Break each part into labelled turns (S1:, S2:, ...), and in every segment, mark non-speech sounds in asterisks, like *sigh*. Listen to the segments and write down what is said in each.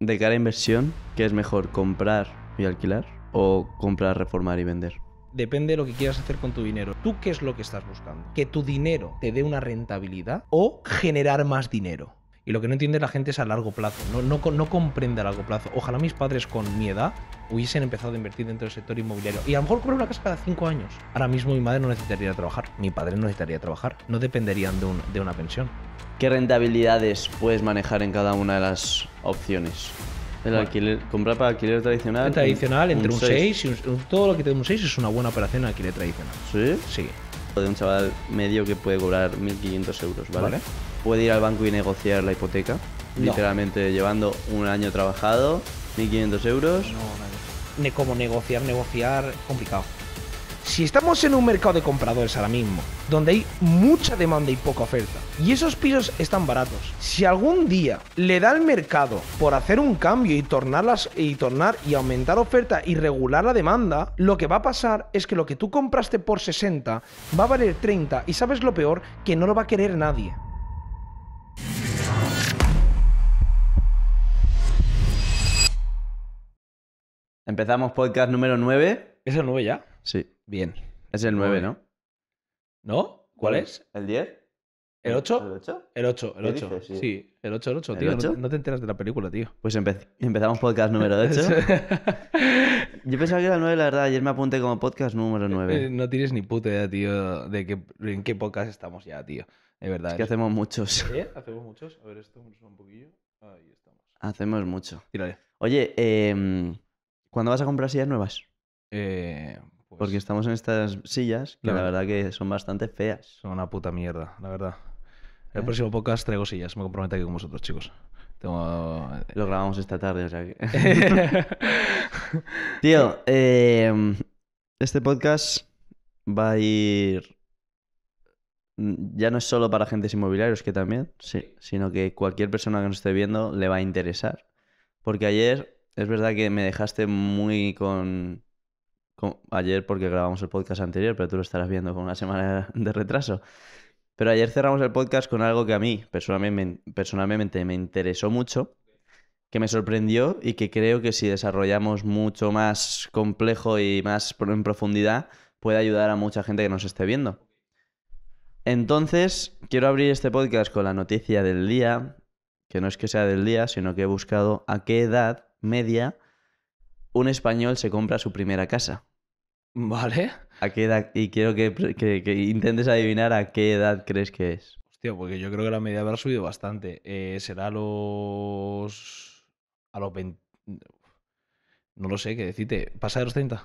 S1: de cara a inversión, ¿qué es mejor, comprar y alquilar o comprar, reformar y vender?
S2: Depende de lo que quieras hacer con tu dinero. ¿Tú qué es lo que estás buscando? ¿Que tu dinero te dé una rentabilidad o generar más dinero? Y lo que no entiende la gente es a largo plazo, no, comprende a largo plazo. Ojalá mis padres con mi edad hubiesen empezado a invertir dentro del sector inmobiliario. Y a lo mejor comprar una casa cada cinco años. Ahora mismo mi madre no necesitaría trabajar, mi padre no necesitaría trabajar, no dependerían de, de una pensión.
S1: ¿Qué rentabilidades puedes manejar en cada una de las opciones? El alquiler, comprar para alquiler tradicional. El tradicional, entre un 6,
S2: y un, todo lo que te un 6 es una buena operación en alquiler tradicional. ¿Sí? Sí.
S1: De un chaval medio que puede cobrar 1.500 euros, ¿vale? vale puede ir al banco y negociar la hipoteca. Literalmente llevando
S2: un año trabajado, 1.500 euros. No, no, Como negociar, negociar, complicado. Si estamos en un mercado de compradores ahora mismo, donde hay mucha demanda y poca oferta, y esos pisos están baratos, si algún día le da al mercado por hacer un cambio y, tornarlas, y tornar y aumentar oferta y regular la demanda, lo que va a pasar es que lo que tú compraste por 60 va a valer 30 y sabes lo peor, que no lo va a querer nadie.
S1: Empezamos podcast número 9. ¿Es el 9 ya? Sí. Bien. Es el 9, ¿no? ¿No? ¿Cuál es? ¿El 10?
S2: ¿El 8? ¿El 8? El 8, el 8. sí. el 8, el 8, tío. 8? No, te enteras de la película, tío.
S1: Pues empezamos podcast número 8. *laughs* Yo pensaba que era el 9, la verdad. Ayer me apunté
S2: como podcast número 9. Eh, no tienes ni puta idea, tío, de en qué podcast estamos ya, tío. Es verdad. Es que eh. hacemos muchos. ¿Eh? Hacemos muchos. A ver, esto un poquillo. Ahí estamos. Hacemos mucho. Tírale.
S1: Oye, eh ¿Cuándo vas a comprar sillas nuevas? Eh,
S2: Porque pues estamos en estas sillas que la, verdad que son bastante feas. Son una puta mierda, la verdad. El ¿Eh? próximo podcast traigo sillas, me comprometo aquí con vosotros, chicos. Eh, Lo grabamos esta tarde, o sea que. *laughs*
S1: Tío, em, este podcast va a ir. Mm, ya no es solo para agentes inmobiliarios, que también, sí, sino que cualquier persona que nos esté viendo le va a interesar. Porque ayer es verdad que me dejaste muy con, Ayer, porque grabamos el podcast anterior, pero tú lo estarás viendo con una semana *laughs* de retraso. Pero ayer cerramos el podcast con algo que a mí personalmente me interesó mucho, que me sorprendió y que creo que si desarrollamos mucho más complejo y más en profundidad, puede ayudar a mucha gente que nos esté viendo. Entonces, quiero abrir este podcast con la noticia del día, que no es que sea del día, sino que he buscado a qué edad media, un español se compra su primera casa. Vale. ¿A qué edad? Y quiero que, intentes adivinar a qué edad crees que
S2: es. Hostia, porque yo creo que la media habrá subido bastante. Eh, será a los. A los 20. No lo sé, qué decirte. ¿Pasa de los 30?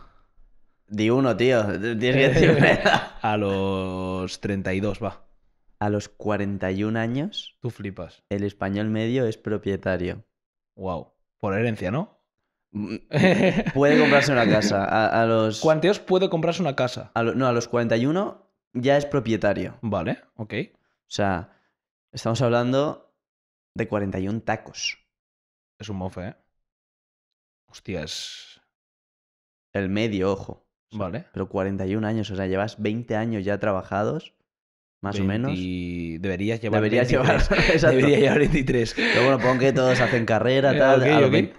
S2: Di uno, tío. Tienes que decirme. *laughs* a los 32, va. A
S1: los 41 años. Tú flipas. El español medio es propietario. Wow. Por herencia, ¿no? Mm, mm, puede comprarse una casa. A, los. puede comprarse una casa. no, a los 41 ya es propietario. Vale, ok. O sea, estamos hablando de 41 tacos. Es un mofe, ¿eh? Hostia, es. El medio, ojo. vale. Pero 41 años, o sea, llevas 20 años ya trabajados más o menos. y
S2: Deberías llevar Deberías llevar, *laughs* deberías llevar 23. Pero
S1: bueno, pon que todos hacen carrera, eh, tal.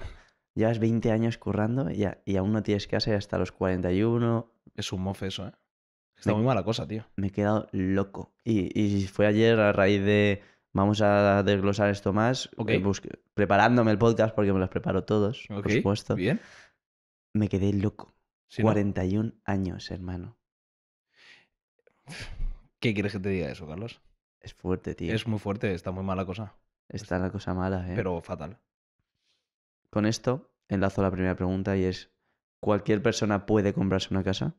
S1: Llevas 20 años currando y, aún no tienes que hacer hasta los 41.
S2: Es un mofe eso, ¿eh? Está muy mala cosa, tío.
S1: Me he quedado loco. Y, fue ayer a raíz de... Vamos a desglosar esto más. Eh, preparándome el podcast porque me los preparo todos, por supuesto. Bien. Me quedé loco. 41 años, hermano.
S2: *laughs* ¿Qué quieres que te diga eso, Carlos?
S1: Es fuerte, tío. Es
S2: muy fuerte, está muy mala cosa.
S1: Está la cosa mala, ¿eh? Pero fatal. Con esto enlazo la primera pregunta y es, ¿cualquier persona puede comprarse una
S2: casa?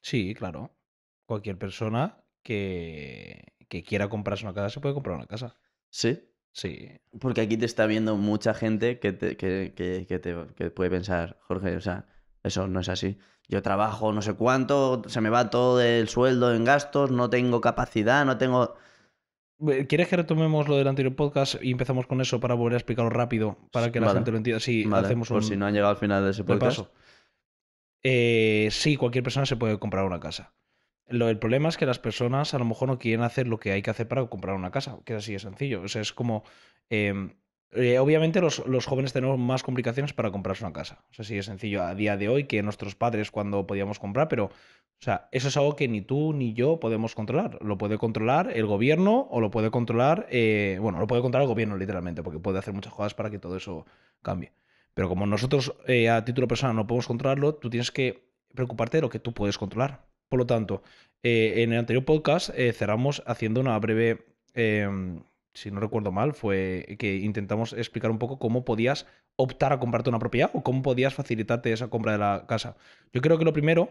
S2: Sí, claro. Cualquier persona que, quiera comprarse una casa se puede comprar una casa.
S1: ¿Sí? Sí. Porque aquí te está viendo mucha gente que, te, que, te, puede pensar, Jorge, o sea, eso no es así. Yo trabajo no sé cuánto, se me va todo el sueldo en gastos, no tengo capacidad, no
S2: tengo... ¿Quieres que retomemos lo del anterior podcast y empezamos con eso para volver a explicarlo rápido, para que la gente lo entienda? Sí, hacemos Por si no han
S1: llegado al final de ese podcast.
S2: Eh, sí, cualquier persona se puede comprar una casa. el problema es que las personas a lo mejor no quieren hacer lo que hay que hacer para comprar una casa, que es así de sencillo. O sea, es como... Em, eh, obviamente los, jóvenes tenemos más complicaciones para comprarse una casa. O sea, sí es sencillo a día de hoy que nuestros padres cuando podíamos comprar, pero o sea, eso es algo que ni tú ni yo podemos controlar. Lo puede controlar el gobierno o lo puede controlar, eh, bueno, lo puede controlar el gobierno literalmente, porque puede hacer muchas cosas para que todo eso cambie. Pero como nosotros eh, a título personal no podemos controlarlo, tú tienes que preocuparte de lo que tú puedes controlar. Por lo tanto, en el anterior podcast cerramos haciendo una breve em, si no recuerdo mal, fue que intentamos explicar un poco cómo podías optar a comprarte una propiedad o cómo podías facilitarte esa compra de la casa. Yo creo que lo primero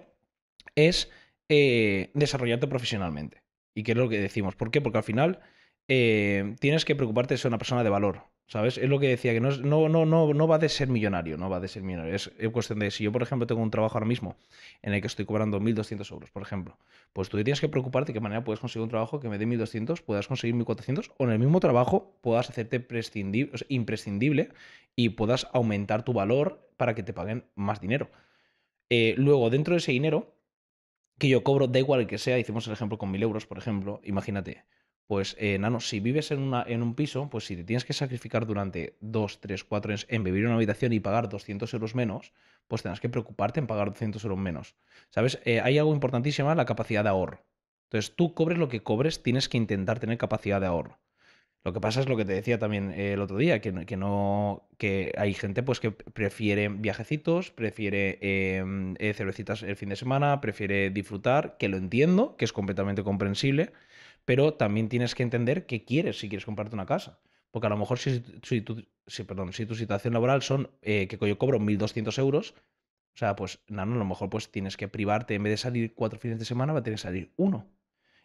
S2: es eh, desarrollarte profesionalmente. ¿Y qué es lo que decimos? ¿Por qué? Porque al final eh, tienes que preocuparte de ser una persona de valor. ¿Sabes? Es lo que decía, que no, no, no, no, va de ser millonario, no va de ser millonario. Es cuestión de, si yo, por ejemplo, tengo un trabajo ahora mismo en el que estoy cobrando 1.200 euros, por ejemplo, pues tú tienes que preocuparte de qué manera puedes conseguir un trabajo que me dé 1.200, puedas conseguir 1.400 o en el mismo trabajo puedas hacerte imprescindible y puedas aumentar tu valor para que te paguen más dinero. Eh, luego, dentro de ese dinero que yo cobro, da igual el que sea, hicimos el ejemplo con 1.000 euros, por ejemplo, imagínate, pues, eh, nano, si vives en, en un piso, pues si te tienes que sacrificar durante dos, tres, cuatro... años en vivir en una habitación y pagar 200 euros menos, pues tendrás que preocuparte en pagar 200 euros menos. ¿Sabes? Eh, hay algo importantísimo, la capacidad de ahorro. Entonces, tú cobres lo que cobres, tienes que intentar tener capacidad de ahorro. Lo que pasa es lo que te decía también eh, el otro día, que, que, no, que hay gente pues que prefiere viajecitos, prefiere em, cervecitas el fin de semana, prefiere disfrutar, que lo entiendo, que es completamente comprensible, pero también tienes que entender qué quieres si quieres comprarte una casa. Porque a lo mejor si, tu, situación laboral son eh, que yo cobro 1.200 euros, o sea, pues no a lo mejor pues tienes que privarte, en vez de salir cuatro fines de semana, va a tener que salir uno.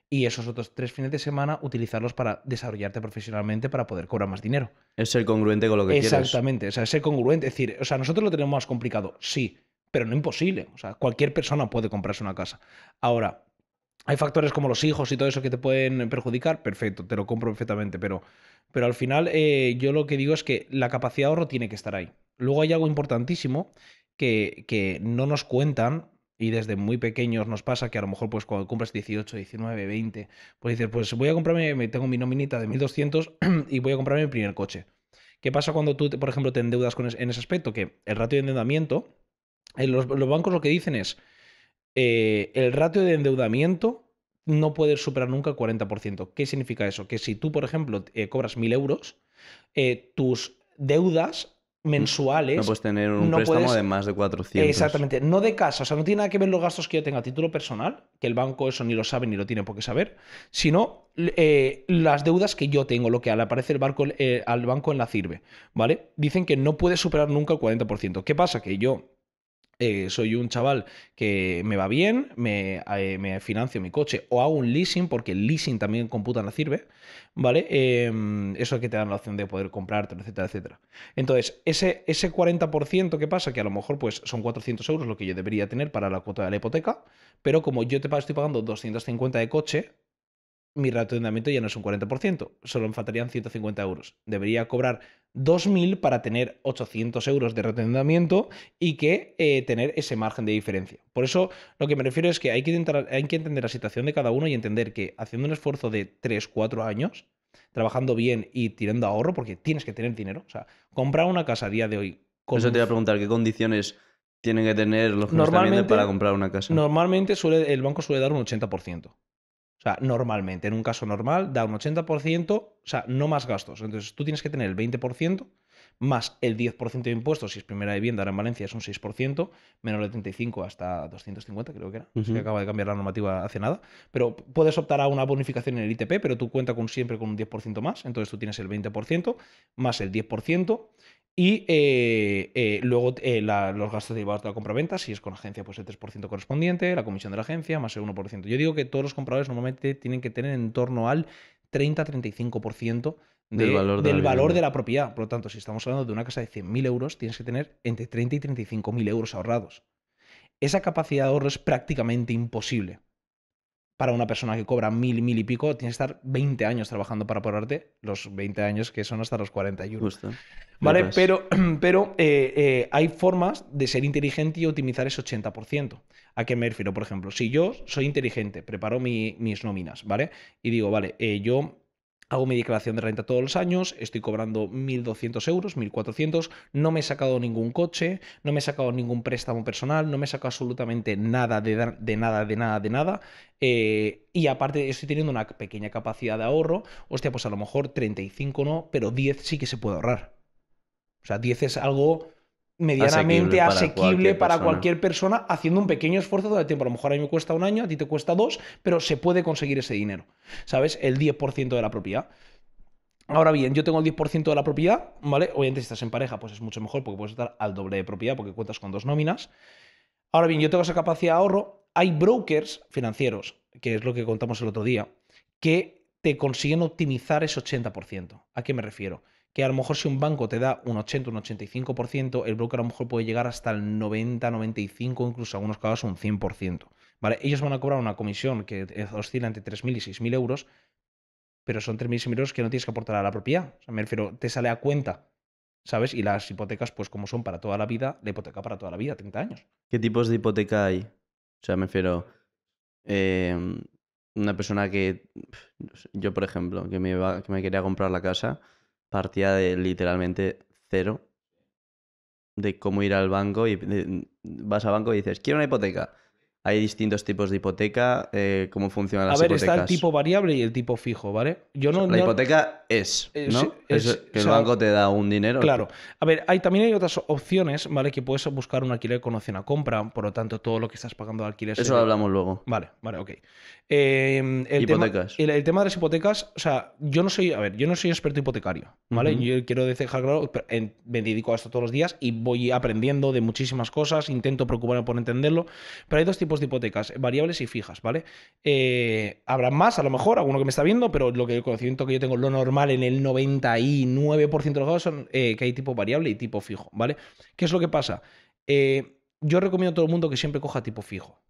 S2: Y esos otros tres fines de semana utilizarlos para desarrollarte profesionalmente para poder cobrar más dinero.
S1: Es ser congruente con lo que Exactamente, quieres.
S2: Exactamente, o sea, es ser congruente. Es decir, o sea, nosotros lo tenemos más complicado, sí, pero no imposible. O sea, cualquier persona puede comprarse una casa. Ahora, hay factores como los hijos y todo eso que te pueden perjudicar, perfecto, te lo compro perfectamente, pero, pero al final eh, yo lo que digo es que la capacidad de ahorro tiene que estar ahí. Luego hay algo importantísimo que, que no nos cuentan y desde muy pequeños nos pasa que a lo mejor pues cuando compras 18, 19, 20, pues dices, pues voy a comprarme, tengo mi nominita de 1200 *clears throat* y voy a comprarme mi primer coche. ¿Qué pasa cuando tú, por ejemplo, te endeudas en ese aspecto? Que el ratio de endeudamiento, en los bancos lo que dicen es, eh, el ratio de endeudamiento no puede superar nunca el 40%. ¿Qué significa eso? Que si tú, por ejemplo, eh, cobras 1.000 euros, eh, tus deudas mm, mensuales... No puedes tener un préstamo de más de 400. Exactamente, no de casa, o sea, no tiene nada que ver los gastos que yo tenga a título personal, que el banco eso ni lo sabe ni lo tiene por qué saber, sino las deudas que yo tengo, lo que al aparece el al banco en la CIRBE, ¿vale? Dicen que no puede superar nunca el 40%. ¿Qué pasa? Que yo eh, soy un chaval que me va bien, eh, me, financio mi coche o hago un leasing, porque el leasing también computa no sirve, ¿vale? Em, eso es que te dan la opción de poder comprarte, etcétera, etcétera. Entonces, ese, ese 40% que pasa, que a lo mejor pues, son 400 euros lo que yo debería tener para la cuota de la hipoteca, pero como yo te estoy pagando 250 de coche, mi rato de endeudamiento ya no es un 40%, solo me faltarían 150 euros. Debería cobrar 2.000 para tener 800 euros de retenimiento y que eh, tener ese margen de diferencia. Por eso lo que me refiero es que hay que, hay que entender la situación de cada uno y entender que haciendo un esfuerzo de 3, 4 años, trabajando bien y tirando ahorro, porque tienes que tener dinero, o sea, comprar una casa a día de hoy. Con... Eso te iba a preguntar, ¿qué condiciones tienen que tener los que normalmente, para comprar una casa? Normalmente suele, el banco suele dar un 80%. O sea, normalmente, en un caso normal, da un 80%, o sea, no más gastos. Entonces, tú tienes que tener el 20% más el 10% de impuestos, si es primera vivienda, ahora en Valencia es un 6%, menos de 35 hasta 250 creo que era, se acaba de cambiar la normativa hace nada, pero puedes optar a una bonificación en el ITP, pero tú cuentas con siempre con un 10% más, entonces tú tienes el 20% más el 10%. Y eh, eh, luego eh, los gastos derivados de la compraventa, si es con agencia, pues el 3% correspondiente, la comisión de la agencia, más el 1%. Yo digo que todos los compradores normalmente tienen que tener en torno al 30-35% del valor, de, la propiedad. Por lo tanto, si estamos hablando de una casa de 100.000 euros, tienes que tener entre 30 y 35.000 euros ahorrados. Esa capacidad de ahorro es prácticamente imposible. Para una persona que cobra mil, mil y pico, tienes que estar 20 años trabajando para ahorrarte los 20 años que son hasta los 41. Justo. ¿Vale? Pero, *clears throat* pero eh, eh, hay formas de ser inteligente y optimizar ese 80%. ¿A qué me refiero? Por ejemplo, si yo soy inteligente, preparo mis nóminas, ¿vale? Y digo, vale, eh, yo Hago mi declaración de renta todos los años, estoy cobrando 1.200 euros, 1.400, no me he sacado ningún coche, no me he sacado ningún préstamo personal, no me he sacado absolutamente nada de, de nada, de nada, de nada. Eh, y aparte estoy teniendo una pequeña capacidad de ahorro, hostia, pues a lo mejor 35 no, pero 10 sí que se puede ahorrar. O sea, 10 es algo medianamente asequible, para, cualquier, persona. cualquier persona haciendo un pequeño esfuerzo todo el tiempo. A lo mejor a mí me cuesta un año, a ti te cuesta dos, pero se puede conseguir ese dinero, ¿sabes? El 10% de la propiedad. Ahora bien, yo tengo el 10% de la propiedad, ¿vale? Obviamente si estás en pareja, pues es mucho mejor porque puedes estar al doble de propiedad porque cuentas con dos nóminas. Ahora bien, yo tengo esa capacidad de ahorro. Hay brokers financieros, que es lo que contamos el otro día, que te consiguen optimizar ese 80%. ¿A qué me refiero? que a lo mejor si un banco te da un 80, un 85%, el broker a lo mejor puede llegar hasta el 90, 95, incluso algunos casos un 100%. ¿vale? Ellos van a cobrar una comisión que oscila entre 3.000 y 6.000 euros, pero son 3.000 y 6.000 euros que no tienes que aportar a la propiedad. O sea, me refiero, te sale a cuenta. ¿Sabes? Y las hipotecas, pues como son para toda la vida, la hipoteca para toda la vida, 30 años.
S1: ¿Qué tipos de hipoteca hay? O sea, me refiero, em, una persona que, yo por ejemplo, que me, que me quería comprar la casa, partía de literalmente cero, de cómo ir al banco y vas al banco y dices, quiero una hipoteca hay distintos tipos de hipoteca, eh, cómo funcionan las hipotecas. A ver, está el
S2: tipo variable y el tipo fijo, ¿vale? Yo no, la hipoteca eh, es, Es, que el banco te da un dinero. Claro. A ver, hay, también hay otras opciones, ¿vale? Que puedes buscar un alquiler con opción a compra, por lo tanto, todo lo que estás pagando de alquiler... Eso lo hablamos luego. Vale, vale, ok. Em, el hipotecas. Tema, el, tema de las hipotecas, o sea, yo no soy, a ver, yo no soy experto hipotecario, ¿vale? Yo quiero dejar claro, me dedico a esto todos los días y voy aprendiendo de muchísimas cosas, intento preocuparme por entenderlo, pero hay dos tipos de hipotecas, variables y fijas, ¿vale? Eh, habrá más, a lo mejor, alguno que me está viendo, pero lo que el conocimiento que yo tengo, lo normal en el 99% de los casos son eh, que hay tipo variable y tipo fijo, ¿vale? ¿Qué es lo que pasa? Eh, yo recomiendo a todo el mundo que siempre coja tipo fijo.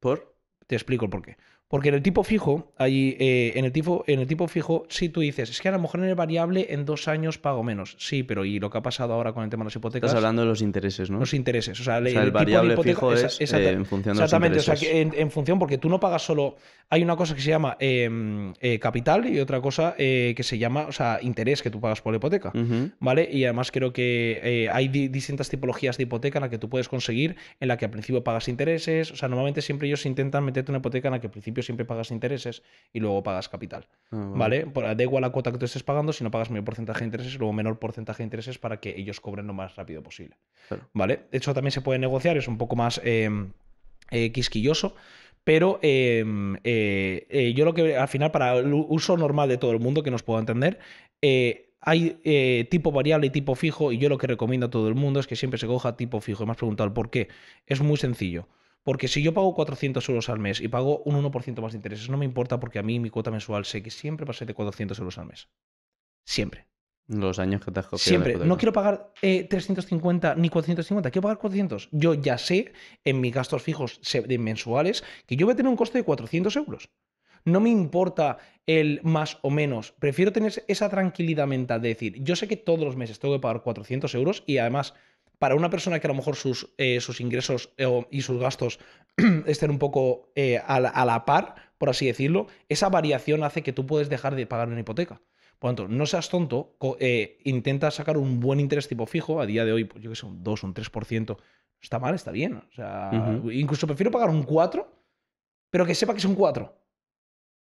S2: ¿Por? Te explico el por qué. Porque en el tipo fijo, ahí eh, en, el tipo, en el tipo fijo, si tú dices, es que a lo mejor en el variable en dos años pago menos. Sí, pero ¿y lo que ha pasado ahora con el tema de las hipotecas? Estás hablando de
S1: los intereses, ¿no? Los
S2: intereses. O sea, el, variable fijo es esa, eh, en función de los intereses. O sea, en, en, función, porque tú no pagas solo. Hay una cosa que se llama em, eh, capital y otra cosa que se llama, o sea, interés que tú pagas por la hipoteca. ¿Vale? Y además creo que hay distintas tipologías de hipoteca en la que tú puedes conseguir, en la que al principio pagas intereses. O sea, normalmente siempre ellos intentan meterte una hipoteca en la que al principio siempre pagas intereses y luego pagas capital. Ah, ¿Vale? por Da igual la cuota que tú estés pagando, si no pagas mayor porcentaje de intereses luego menor porcentaje de intereses para que ellos cobren lo más rápido posible. ¿Vale? De hecho, también se puede negociar, es un poco más em, eh, quisquilloso. Pero em, eh, eh, yo lo que al final, para el uso normal de todo el mundo que nos pueda entender, hay tipo variable y tipo fijo, y yo lo que recomiendo a todo el mundo es que siempre se coja tipo fijo. Y me has preguntado por qué. Es muy sencillo. Porque si yo pago 400 euros al mes y pago un 1% más de intereses, no me importa porque a mí mi cuota mensual sé que siempre va a ser de 400 euros al mes. Siempre. Los años que te has Siempre. No quiero pagar 350 eh, ni 450, quiero pagar 400. Yo ya sé en mis gastos fijos mensuales que yo voy a tener un coste de 400 euros. No me importa el más o menos. Prefiero tener esa tranquilidad mental de decir, yo sé que todos los meses tengo que pagar 400 euros y además para una persona que a lo mejor sus, eh, sus ingresos eh, y sus gastos *clears throat* estén un poco eh, a, la, par, por así decirlo, esa variación hace que tú puedes dejar de pagar una hipoteca. Por lo tanto, no seas tonto, intenta sacar un buen interés tipo fijo, a día de hoy, pues, yo qué sé, un 2, un 3%, está mal, está bien. O sea, incluso prefiero pagar un 4%, pero que sepa que es un 4%.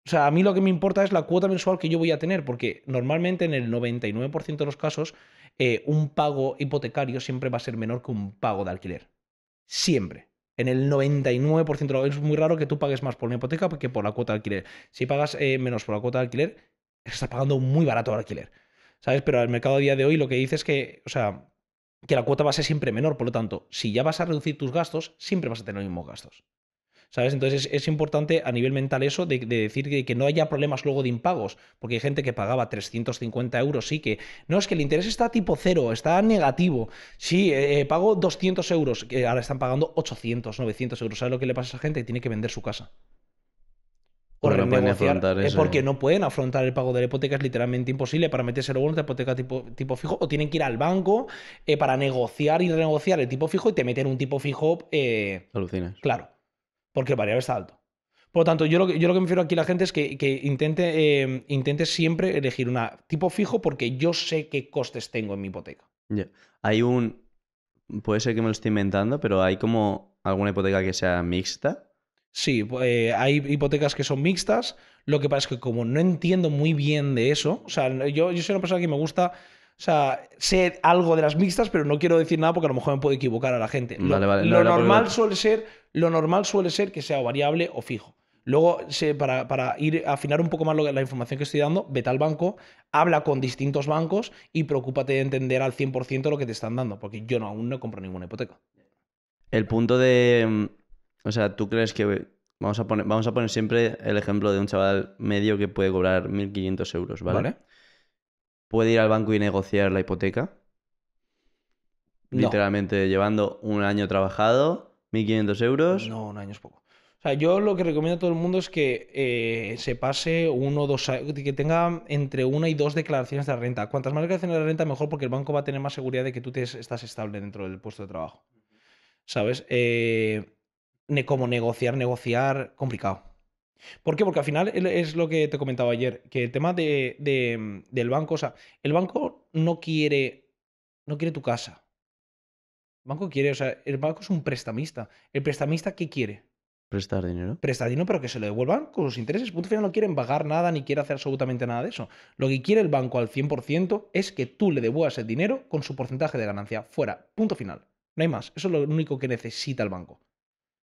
S2: O sea, a mí lo que me importa es la cuota mensual que yo voy a tener, porque normalmente en el 99% de los casos eh, un pago hipotecario siempre va a ser menor que un pago de alquiler. Siempre. En el 99% de los es muy raro que tú pagues más por una hipoteca que por la cuota de alquiler. Si pagas eh, menos por la cuota de alquiler, estás pagando muy barato el alquiler. ¿Sabes? Pero el mercado a día de hoy lo que dice es que, o sea, que la cuota va a ser siempre menor. Por lo tanto, si ya vas a reducir tus gastos, siempre vas a tener los mismos gastos. ¿sabes? Entonces es, importante a nivel mental eso de, decir que, no haya problemas luego de impagos, porque hay gente que pagaba 350 euros, sí que, no, es que el interés está tipo cero, está negativo, sí, eh, eh, pago 200 euros, que ahora están pagando 800, 900 euros, ¿sabes lo que le pasa a esa gente? tiene que vender su casa o no eh, eso. Es porque no pueden afrontar el pago de la hipoteca, es literalmente imposible para meterse luego en una hipoteca tipo, tipo fijo, o tienen que ir al banco para negociar y renegociar el tipo fijo y te meter un tipo fijo. Eh, Alucinas. Claro porque el variable está alto. Por lo tanto, yo lo que, yo lo que me refiero aquí a la gente es que, intente, em, intente siempre elegir una tipo fijo porque yo sé qué costes tengo en mi hipoteca.
S1: Hay un... Puede ser que me lo esté inventando, pero hay como alguna hipoteca que sea mixta.
S2: Sí, eh, hay hipotecas que son mixtas. Lo que pasa es que como no entiendo muy bien de eso, o sea, yo, yo soy una persona que me gusta o sea, sé algo de las mixtas, pero no quiero decir nada porque a lo mejor me puedo equivocar a la gente. lo, normal suele ser, lo normal suele ser que sea variable o fijo. Luego, para, para, ir a afinar un poco más lo la información que estoy dando, vete al banco, habla con distintos bancos y preocúpate de entender al 100% lo que te están dando, porque yo no, aún no compro ninguna hipoteca.
S1: El punto de... O sea, ¿tú crees que... Vamos a poner, vamos a poner siempre el ejemplo de un chaval medio que puede cobrar 1.500 euros, ¿vale? vale puede ir al banco y negociar la hipoteca. Literalmente llevando un año trabajado, 1.500 euros.
S2: No, un año es poco. O sea, yo lo que recomiendo a todo el mundo es que eh, se pase uno o dos que tenga entre una y dos declaraciones de la renta. Cuantas más declaraciones de renta, mejor, porque el banco va a tener más seguridad de que tú te, estás estable dentro del puesto de trabajo. ¿Sabes? Eh, como negociar, negociar, complicado. ¿Por qué? Porque al final es lo que te comentaba ayer, que el tema de, del banco, o sea, el banco no quiere, no quiere tu casa. El banco quiere, o sea, el banco es un prestamista. ¿El prestamista qué quiere?
S1: Prestar dinero.
S2: Prestar dinero, pero que se lo devuelvan con sus intereses. Punto final, no quieren pagar nada ni quiere hacer absolutamente nada de eso. Lo que quiere el banco al 100% es que tú le devuelvas el dinero con su porcentaje de ganancia. Fuera. Punto final. No hay más. Eso es lo único que necesita el banco.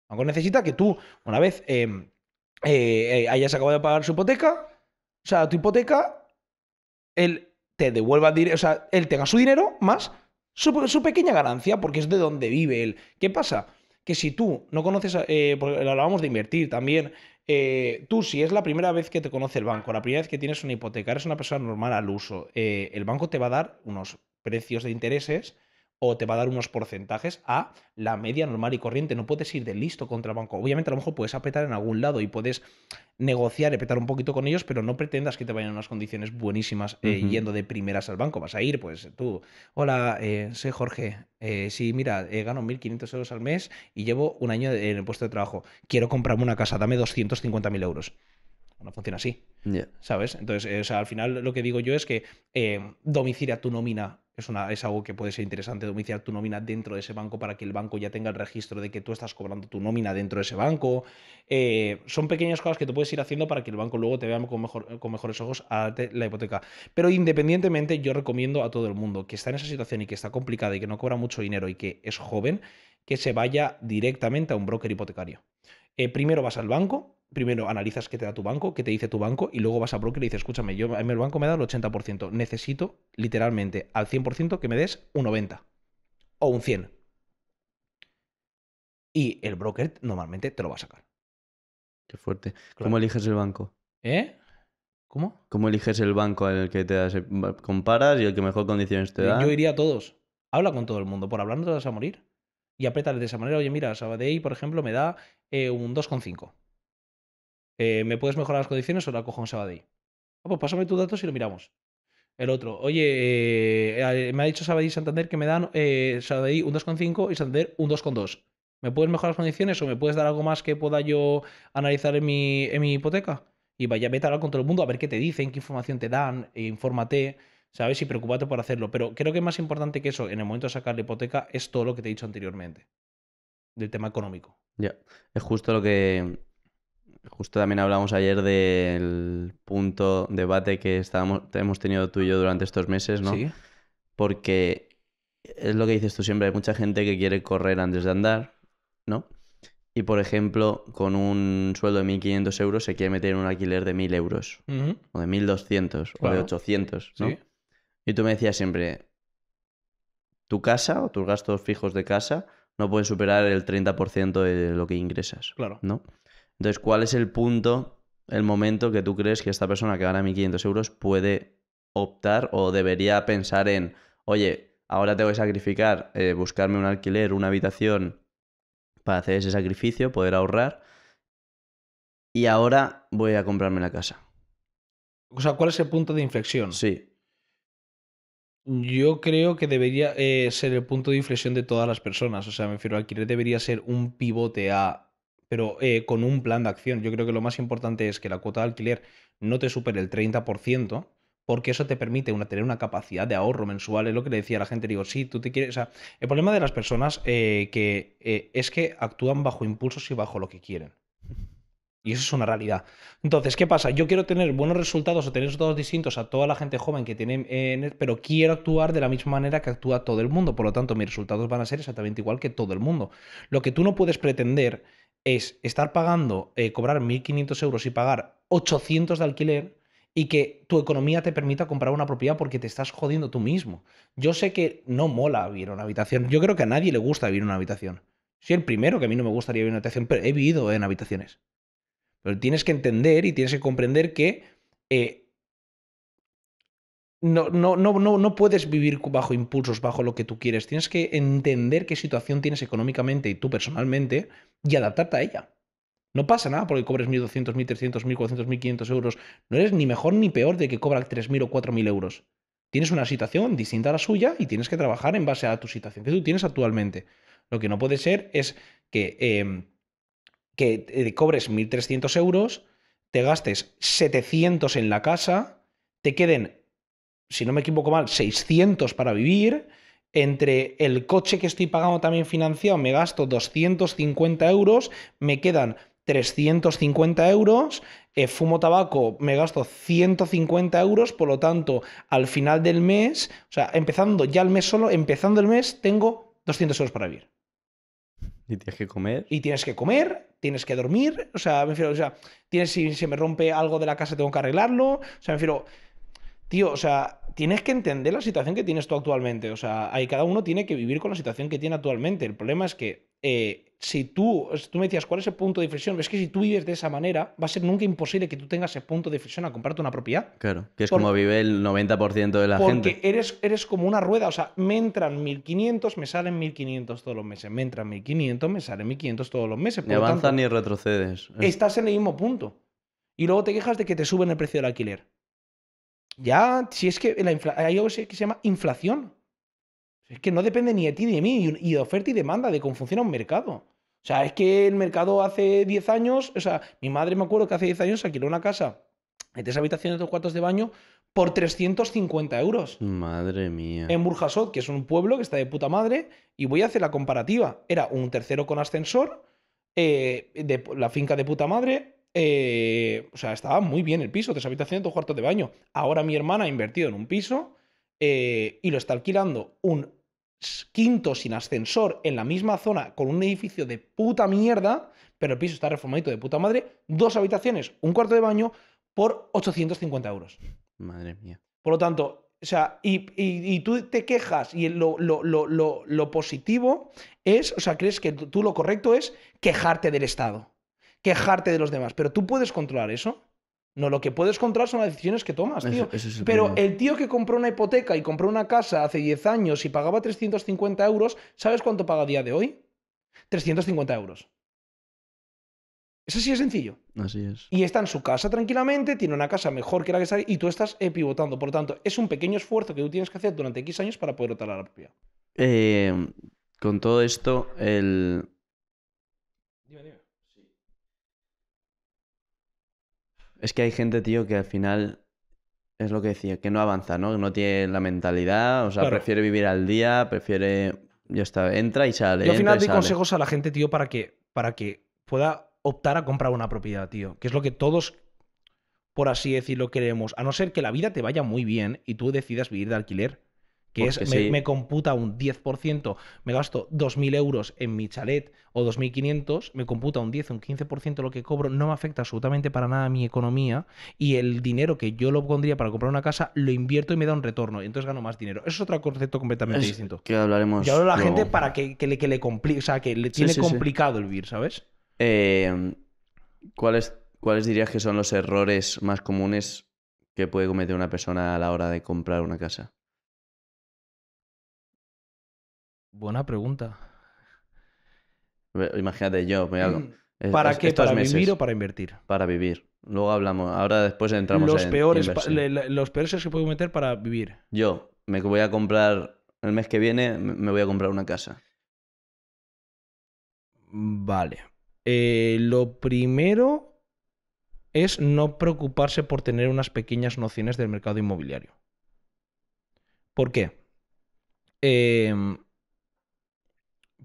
S2: El banco necesita que tú, una vez... Em, eh, eh, hayas acabado de pagar su hipoteca, o sea, tu hipoteca, él te devuelva dinero, o sea, él tenga su dinero más su, pequeña ganancia, porque es de donde vive él. ¿Qué pasa? Que si tú no conoces, eh, porque hablábamos de invertir también, eh, tú si es la primera vez que te conoce el banco, la primera vez que tienes una hipoteca, eres una persona normal al uso, el banco te va a dar unos precios de intereses o te va a dar unos porcentajes a la media normal y corriente. No puedes ir de listo contra el banco. Obviamente, a lo mejor puedes apretar en algún lado y puedes negociar, apretar un poquito con ellos, pero no pretendas que te vayan unas condiciones buenísimas eh, yendo de primeras al banco. Vas a ir, pues tú, hola, sé eh, soy Jorge. Eh, sí, mira, gano 1.500 euros al mes y llevo un año en el puesto de trabajo. Quiero comprarme una casa, dame 250.000 euros no funciona así. ¿Sabes? Entonces, al final lo que digo yo es que domicilia tu nómina es, una, es algo que puede ser interesante domiciliar tu nómina dentro de ese banco para que el banco ya tenga el registro de que tú estás cobrando tu nómina dentro de ese banco. Eh, son pequeñas cosas que tú puedes ir haciendo para que el banco luego te vea con, mejores ojos a la hipoteca. Pero independientemente, yo recomiendo a todo el mundo que está en esa situación y que está complicada y que no cobra mucho dinero y que es joven, que se vaya directamente a un broker hipotecario. Eh, primero vas al banco, primero analizas qué te da tu banco, qué te dice tu banco, y luego vas a broker y dices, escúchame, yo el banco me da el 80%, necesito literalmente al 100% que me des un 90 o un 100. Y el broker normalmente te lo va a sacar.
S1: Qué fuerte. ¿Cómo eliges el banco?
S2: ¿Eh? ¿Cómo?
S1: ¿Cómo eliges el banco en el que te eh, comparas y el que mejor condiciones te da? Yo iría
S2: a todos. Habla con todo el mundo. Por hablar no te vas a morir. Y aprieta de esa manera. Oye, mira, Sabadell, por ejemplo, me da eh, un 2,5 eh, ¿me puedes mejorar las condiciones o la cojo en Sabadell? Ah, pues pásame tus datos y lo miramos. El otro, oye, eh, eh, me ha dicho Sabadell y Santander que me dan eh, Sabadell un 2,5 y Santander un 2,2. ¿Me puedes mejorar las condiciones o me puedes dar algo más que pueda yo analizar en mi, hipoteca? Y vaya, vete a hablar con todo el mundo a ver qué te dicen, qué información te dan, infórmate, ¿sabes? Y preocupate por hacerlo. Pero creo que más importante que eso, en el momento de sacar la hipoteca, es todo lo que te he dicho anteriormente, del tema económico.
S1: Ya, es justo lo que, justo también hablamos ayer del punto debate que estábamos, hemos tenido tú y yo durante estos meses, ¿no? Sí. Porque es lo que dices tú siempre, hay mucha gente que quiere correr antes de andar, ¿no? Y por ejemplo, con un sueldo de 1.500 euros se quiere meter en un alquiler de 1.000 euros, o de 1.200, o de 800, ¿no? Y tú me decías siempre, tu casa o tus gastos fijos de casa no pueden superar el 30% de lo que ingresas. Claro. ¿No? Entonces, ¿cuál es el punto, el momento que tú crees que esta persona que gana 1.500 euros puede optar o debería pensar en, oye, ahora tengo que sacrificar, eh, buscarme un alquiler, una habitación para hacer ese sacrificio, poder ahorrar, y ahora voy a comprarme la casa? O sea, ¿cuál es el
S2: punto de inflexión? Sí. Yo creo que debería eh, ser el punto de inflexión de todas las personas. O sea, me refiero, alquiler debería ser un pivote a pero eh, con un plan de acción. Yo creo que lo más importante es que la cuota de alquiler no te supere el 30%, porque eso te permite tener una capacidad de ahorro mensual. Es lo que le decía a la gente, digo, sí, tú te quieres... O sea, el problema de las personas eh, que, eh, es que actúan bajo impulsos y bajo lo que quieren. Y eso es una realidad. Entonces, ¿qué pasa? Yo quiero tener buenos resultados o tener resultados distintos a toda la gente joven que tiene, pero quiero actuar de la misma manera que actúa todo el mundo. Por lo tanto, mis resultados van a ser exactamente igual que todo el mundo. Lo que tú no puedes pretender es estar pagando, eh, cobrar 1.500 euros y pagar 800 de alquiler y que tu economía te permita comprar una propiedad porque te estás jodiendo tú mismo. Yo sé que no mola vivir en una habitación. Yo creo que a nadie le gusta vivir en una habitación. Soy el primero que a mí no me gustaría vivir en una habitación, pero he vivido en habitaciones. Pero tienes que entender y tienes que comprender que eh, no, no, no, no, puedes vivir bajo impulsos, bajo lo que tú quieres. Tienes que entender qué situación tienes económicamente y tú personalmente y adaptarte a ella. No pasa nada porque cobres 1.200, 1.300, 1.400, 1.500 euros. No eres ni mejor ni peor de que cobra 3.000 o 4.000 euros. Tienes una situación distinta a la suya y tienes que trabajar en base a tu situación que tú tienes actualmente. Lo que no puede ser es que, em, que eh, cobres 1.300 euros, te gastes 700 en la casa, te queden si no me equivoco mal, 600 para vivir. Entre el coche que estoy pagando también financiado, me gasto 250 euros, me quedan 350 euros, eh, fumo tabaco, me gasto 150 euros, por lo tanto, al final del mes, o sea, empezando ya el mes solo, empezando el mes, tengo 200 euros para vivir. Y tienes que comer. Y tienes que comer, tienes que dormir, o sea, me refiero, o sea, tienes, si se me rompe algo de la casa tengo que arreglarlo, o sea, me refiero, tío, o sea, tienes que entender la situación que tienes tú actualmente. O sea, ahí cada uno tiene que vivir con la situación que tiene actualmente. El problema es que eh, si tú, tú me decías, ¿cuál es el punto de inflexión? Es que si tú vives de esa manera, va a ser nunca imposible que tú tengas ese punto de inflexión a comprarte una propiedad. Claro, que es como
S1: vive el 90% de la gente. Porque
S2: eres, eres como una rueda, o sea, me entran 1500, me salen 1500 todos los meses, me entran 1500, me salen 1500 todos los meses. No ni avanzas ni
S1: retrocedes.
S2: Estás en el mismo punto. Y luego te quejas de que te suben el precio del alquiler. Ya, si es que la hay algo que se llama inflación. Es que no depende ni de ti ni de mí, y de oferta y demanda, de cómo funciona un mercado. O sea, es que el mercado hace 10 años, o sea, mi madre me acuerdo que hace 10 años alquiló una casa de tres habitaciones, dos cuartos de baño, por 350 euros. Madre mía. En Burjasot, que es un pueblo que está de puta madre, y voy a hacer la comparativa. Era un tercero con ascensor, eh, de la finca de puta madre, eh, o sea, estaba muy bien el piso, tres habitaciones, dos cuartos de baño. Ahora mi hermana ha invertido en un piso eh, y lo está alquilando un quinto sin ascensor en la misma zona con un edificio de puta mierda, pero el piso está reformadito de puta madre, dos habitaciones, un cuarto de baño por 850 euros.
S1: Madre mía.
S2: Por lo tanto, o sea, y, tú te quejas y lo, lo positivo es, o sea, crees que tú lo correcto es quejarte del Estado quejarte de los demás. Pero tú puedes controlar eso. No, lo que puedes controlar son las decisiones que tomas, tío. Pero el tío que compró una hipoteca y compró una casa hace 10 años y pagaba 350 euros, ¿sabes cuánto paga a día de hoy? 350 euros. Eso sí es sencillo. Así es. Y está en su casa tranquilamente, tiene una casa mejor que la que sale y tú estás eh, pivotando. Por lo tanto, es un pequeño esfuerzo que tú tienes que hacer durante X años para poder a la propiedad.
S1: Eh, con todo esto, el... Es que hay gente, tío, que al final es lo que decía, que no avanza, ¿no? no tiene la mentalidad, o sea, prefiere vivir al día, prefiere. Ya está, entra y sale. Yo al final doy consejos
S2: a la gente, tío, para que, para que pueda optar a comprar una propiedad, tío. Que es lo que todos, por así decirlo, queremos. A no ser que la vida te vaya muy bien y tú decidas vivir de alquiler que es, me, computa un 10%, me gasto 2.000 euros en mi chalet o 2.500, me computa un 10, un 15% lo que cobro, no me afecta absolutamente para nada mi economía y el dinero que yo lo pondría para comprar una casa lo invierto y me da un retorno, y entonces gano más dinero. Eso es otro concepto completamente distinto.
S1: Que hablaremos. Yo hablo a la gente
S2: para que, le, que complique, o sea, que le tiene complicado el vivir, ¿sabes?
S1: Em, ¿cuáles, ¿Cuáles dirías que son los errores más comunes que puede cometer una persona a la hora de comprar una casa?
S2: Buena pregunta.
S1: Imagínate yo, me hago. Mm, ¿Para qué? ¿Para vivir o para invertir? Para vivir. Luego hablamos. Ahora después entramos los en peores
S2: Los peores es que puedo meter para vivir.
S1: Yo me voy a comprar. El mes que viene me voy a comprar una casa.
S2: Vale. Eh, lo primero es no preocuparse por tener unas pequeñas nociones del mercado inmobiliario. ¿Por qué? Eh,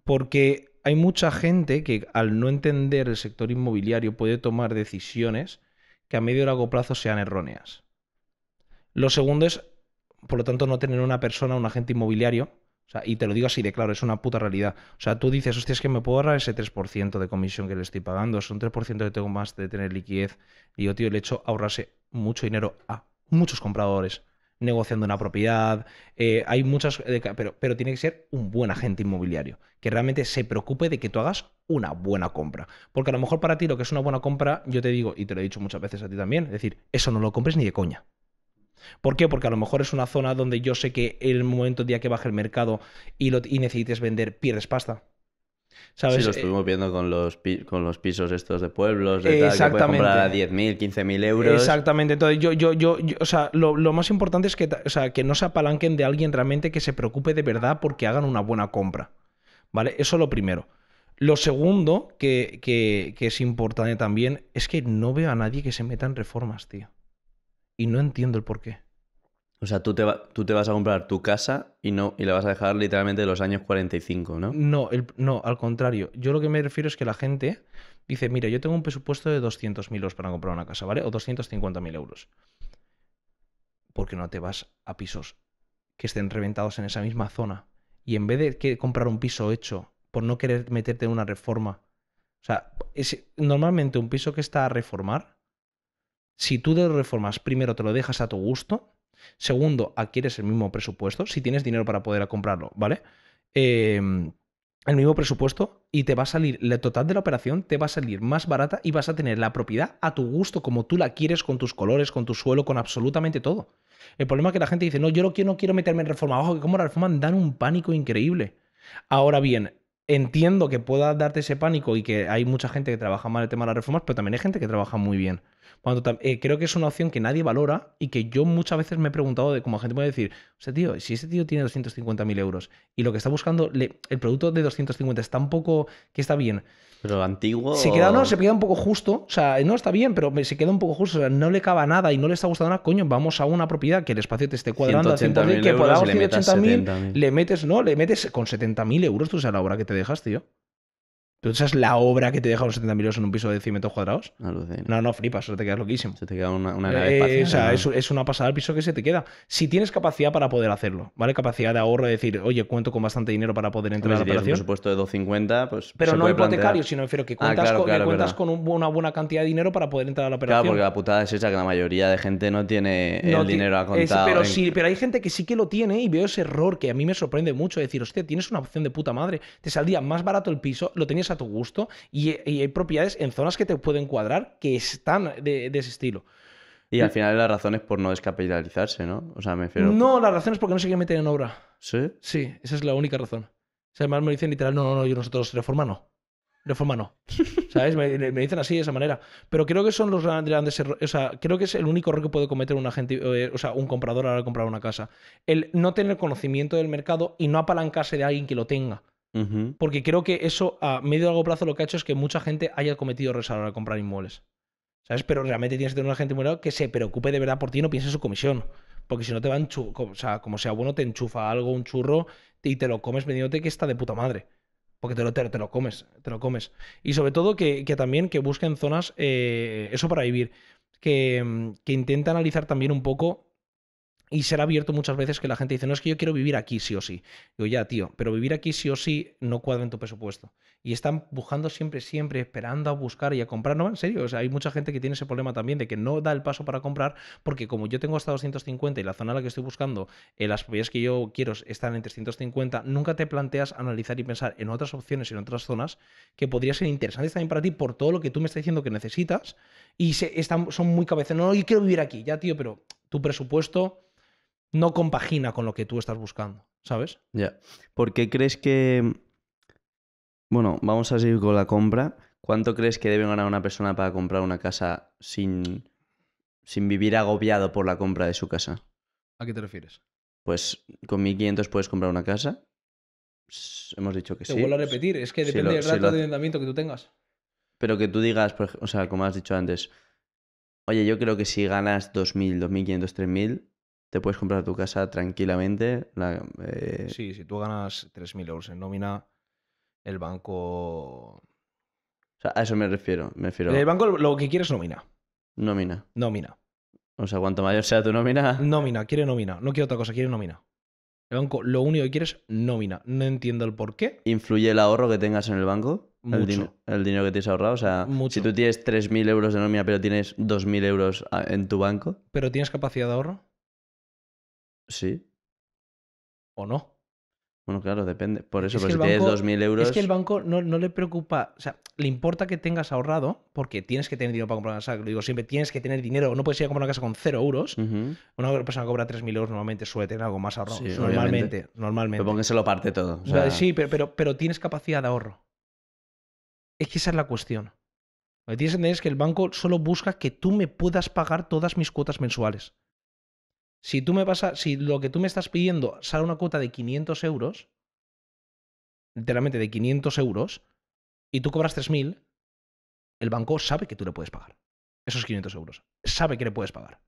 S2: porque hay mucha gente que al no entender el sector inmobiliario puede tomar decisiones que a medio y largo plazo sean erróneas. Lo segundo es, por lo tanto, no tener una persona, un agente inmobiliario, o sea, y te lo digo así de claro, es una puta realidad. O sea, tú dices, hostia, es que me puedo ahorrar ese 3% de comisión que le estoy pagando, es un 3% que tengo más de tener liquidez. Y yo, tío, el hecho ahorrarse mucho dinero a muchos compradores, negociando una propiedad. Eh, hay muchas, eh, pero, pero tiene que ser un buen agente inmobiliario, que realmente se preocupe de que tú hagas una buena compra. Porque a lo mejor para ti lo que es una buena compra, yo te digo, y te lo he dicho muchas veces a ti también, es decir, eso no lo compres ni de coña. ¿Por qué? Porque a lo mejor es una zona donde yo sé que el momento día que baje el mercado y, lo, y necesites vender, pierdes pasta.
S1: ¿Sabes? lo estuvimos eh, viendo con los, con los pisos estos de pueblos, de tal, que comprar 10.000, 15.000 euros.
S2: Exactamente. Entonces, yo, yo, yo, o sea, lo, más importante es que, sea, que no se apalanquen de alguien realmente que se preocupe de verdad porque hagan una buena compra. ¿Vale? Eso es lo primero. Lo segundo que, que es importante también es que no veo a nadie que se meta en reformas, tío. Y no entiendo el por qué.
S1: O sea, tú te, tú te vas a comprar tu casa y no y la vas a dejar literalmente de los años
S2: 45, ¿no? No, no, al contrario. Yo lo que me refiero es que la gente dice, mira, yo tengo un presupuesto de 200.000 euros para comprar una casa, ¿vale? O 250.000 euros. ¿Por qué no te vas a pisos que estén reventados en esa misma zona? Y en vez de que comprar un piso hecho por no querer meterte en una reforma, o sea, normalmente un piso que está a reformar, si tú lo reformas, primero te lo dejas a tu gusto, Segundo, adquieres el mismo presupuesto, si tienes dinero para poder comprarlo, ¿vale? Em, el mismo presupuesto y te va a salir, la total de la operación te va a salir más barata y vas a tener la propiedad a tu gusto, como tú la quieres, con tus colores, con tu suelo, con absolutamente todo. El problema es que la gente dice, no, yo no quiero, no quiero meterme en reforma. Ojo, que como la reforma dan un pánico increíble. Ahora bien, entiendo que pueda darte ese pánico y que hay mucha gente que trabaja mal el tema de las reformas, pero también hay gente que trabaja muy bien. Cuando, eh, creo que es una opción que nadie valora y que yo muchas veces me he preguntado de cómo la gente puede decir, o tío, si ese tío tiene 250.000 euros y lo que está buscando, el producto de 250 es un poco que está bien, pero antiguo. Se queda, no, se queda un poco justo. O sea, no está bien, pero se queda un poco justo. O sea, no le caba nada y no le está gustando nada. Coño, vamos a una propiedad que el espacio te esté cuadrando a 180.000, que podamos Le metes, no, le metes con 70.000 euros tú o la hora que te dejas, tío. ¿Tú sabes la obra que te deja los 70.000 euros en un piso de 100 metros cuadrados? No, no, flipas, eso te quedas loquísimo. Se te queda una, una eh, O sea, es, una pasada el piso que se te queda. Si tienes capacidad para poder hacerlo, ¿vale? Capacidad de ahorro, de decir, oye, cuento con bastante dinero para poder entrar a, la operación. Un
S1: presupuesto de 250, pues. Pero no hipotecario, sino que cuentas, con,
S2: una buena cantidad de dinero para poder entrar a la operación. Claro, porque la
S1: putada es esa que la mayoría de gente no tiene el dinero a contar. Pero, sí,
S2: pero hay gente que sí que lo tiene y veo ese error que a mí me sorprende mucho. Decir, hostia, tienes una opción de puta madre. Te saldría más barato el piso, lo tenías a tu gusto y, hay propiedades en zonas que te pueden cuadrar que están de, ese estilo. Y al
S1: final la razón es por no descapitalizarse,
S2: ¿no? O sea, me refiero... No, la razón es porque no se quiere meter en obra. ¿Sí? Sí, esa es la única razón. O sea, además me dicen literal, no, no, no, yo nosotros reforma no. Reforma no. *laughs* ¿Sabes? Me, dicen así, de esa manera. Pero creo que son los grandes errores. O sea, creo que es el único error que puede cometer un agente, o eh, sea, un comprador al comprar una casa. El no tener conocimiento del mercado y no apalancarse de alguien que lo tenga. Porque creo que eso a medio y largo plazo lo que ha hecho es que mucha gente haya cometido errores a comprar inmuebles. ¿Sabes? Pero realmente tienes que tener una gente inmueble que se preocupe de verdad por ti y no piense en su comisión. Porque si no te va a o sea, como sea bueno, te enchufa algo, un churro, y te lo comes vendiéndote que está de puta madre. Porque te lo, te, lo comes, te lo comes. Y sobre todo que, también que busquen zonas, eh, eso para vivir, que, que intenta analizar también un poco y será abierto muchas veces que la gente dice, no es que yo quiero vivir aquí sí o sí. Digo, ya, tío, pero vivir aquí sí o sí no cuadra en tu presupuesto. Y están buscando siempre, siempre, esperando a buscar y a comprar. No, en serio, o sea, hay mucha gente que tiene ese problema también de que no da el paso para comprar porque como yo tengo hasta 250 y la zona en la que estoy buscando, eh, las propiedades que yo quiero están en 350, nunca te planteas analizar y pensar en otras opciones, y en otras zonas que podrían ser interesantes también para ti por todo lo que tú me estás diciendo que necesitas y están, son muy no, No, yo quiero vivir aquí, ya, tío, pero tu presupuesto no compagina con lo que tú estás buscando, ¿sabes?
S1: Ya. Porque ¿Por qué crees que... Bueno, vamos a seguir con la compra. ¿Cuánto crees que debe ganar una persona para comprar una casa sin, sin vivir agobiado por la compra de su casa?
S2: ¿A qué te refieres?
S1: Pues con 1.500 puedes comprar una casa. Hemos dicho que sí. Te vuelvo a repetir, es que depende del rato de
S2: endeudamiento que tú tengas.
S1: Pero que tú digas, por o sea, como has dicho antes, oye, yo creo que si ganas 2.000, 2.500, 3.000, te puedes comprar tu casa tranquilamente. Eh, sí,
S2: si tú ganas 3.000 euros en nómina, el banco...
S1: O sea, a eso me refiero. Me refiero... El banco
S2: lo que quiere es nómina. Nómina. Nómina. O sea, cuanto mayor sea tu nómina... Nómina, quiere nómina. No quiere otra cosa, quiere nómina. El banco lo único que quiere es nómina. No entiendo el por qué.
S1: ¿Influye el ahorro que tengas en el banco? Mucho. El, dinero que tienes ahorrado. O sea, si tú tienes 3.000 euros de nómina, pero tienes 2.000 euros ah, en tu banco.
S2: ¿Pero tienes capacidad de ahorro? Sí. ¿O no?
S1: Bueno, claro, depende. Por eso, es pero si tienes 2.000 euros. Es que el
S2: banco no, le preocupa, o sea, le importa que tengas ahorrado, porque tienes que tener dinero para comprar una casa. Lo digo siempre, tienes que tener dinero. No puedes ir a comprar una casa con 0 euros. Una persona que cobra 3.000 euros normalmente suele tener algo más ahorrado. Sí, normalmente, obviamente. normalmente.
S1: Pero lo parte todo. Sí,
S2: pero, pero, pero, tienes capacidad de ahorro. Es que esa es la cuestión. Lo que tienes que entender es que el banco solo busca que tú me puedas pagar todas mis cuotas mensuales. Si, tú me si lo que tú me estás pidiendo sale una cuota de 500 euros, literalmente de 500 euros, y tú cobras 3.000, el banco sabe que tú le puedes pagar esos 500 euros. Sabe que le puedes pagar.